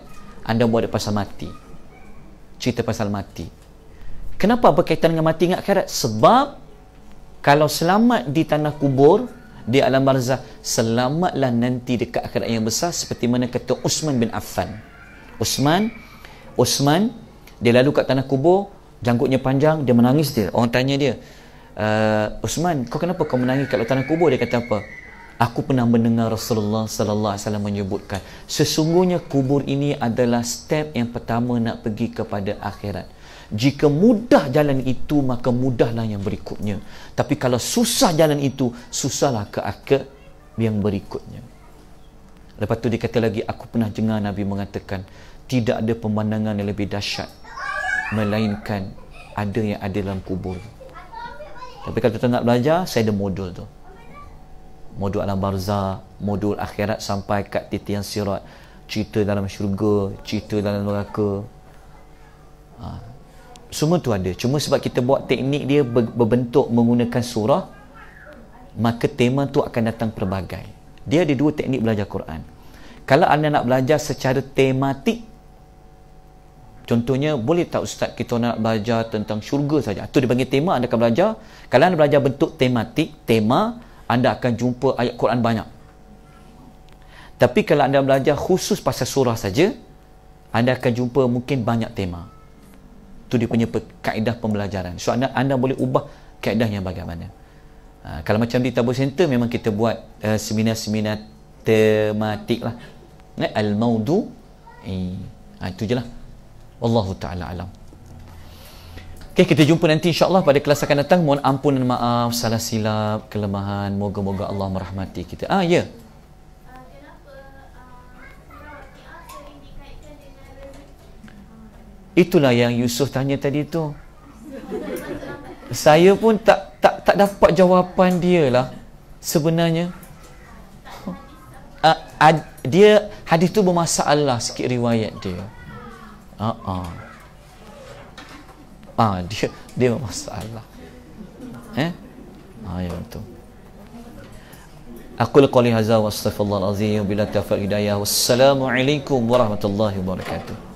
Speaker 1: anda buat pasal mati cerita pasal mati kenapa berkaitan dengan mati dan akhirat sebab kalau selamat di tanah kubur di alam barzah selamatlah nanti dekat akhirat yang besar seperti mana kata Usman bin Affan Usman Usman dia lalu kat tanah kubur janggutnya panjang dia menangis dia orang tanya dia uh, Usman kau kenapa kau menangis kalau tanah kubur dia kata apa aku pernah mendengar Rasulullah sallallahu alaihi wasallam menyebutkan sesungguhnya kubur ini adalah step yang pertama nak pergi kepada akhirat jika mudah jalan itu maka mudahlah yang berikutnya tapi kalau susah jalan itu susahlah ke akhir yang berikutnya lepas tu dikata lagi aku pernah dengar Nabi mengatakan tidak ada pemandangan yang lebih dahsyat melainkan ada yang ada dalam kubur tapi kalau tak nak belajar saya ada modul tu modul alam Barza, modul akhirat sampai kat titian sirat. Cerita dalam syurga, cerita dalam neraka. Ha. Semua tu ada. Cuma sebab kita buat teknik dia berbentuk menggunakan surah, maka tema tu akan datang pelbagai. Dia ada dua teknik belajar Quran. Kalau anda nak belajar secara tematik, contohnya boleh tak ustaz kita nak belajar tentang syurga saja? Tu Itu dipanggil tema anda akan belajar. Kalau anda belajar bentuk tematik, tema, anda akan jumpa ayat Quran banyak. Tapi kalau anda belajar khusus pasal surah saja, anda akan jumpa mungkin banyak tema. Itu dia punya kaedah pembelajaran. So anda, anda boleh ubah kaedahnya bagaimana. Ha, kalau macam di Tabu Center memang kita buat uh, seminar-seminar tematik lah. Eh, Al-Maudu. Ha, itu je lah. Wallahu ta'ala alam. Okay, kita jumpa nanti insyaAllah pada kelas akan datang. Mohon ampun dan maaf, salah silap, kelemahan. Moga-moga Allah merahmati kita. Ah, ya. Yeah. Itulah yang Yusuf tanya tadi tu. Saya pun tak tak tak dapat jawapan dia lah sebenarnya. Uh, ad, dia hadis tu bermasalah sikit riwayat dia. Ha uh-uh. ah. ah ah dia dia masalah eh ah ya betul aku qali hadza wa astaghfirullah azim billahi taufiq hidayah wassalamu alaikum warahmatullahi wabarakatuh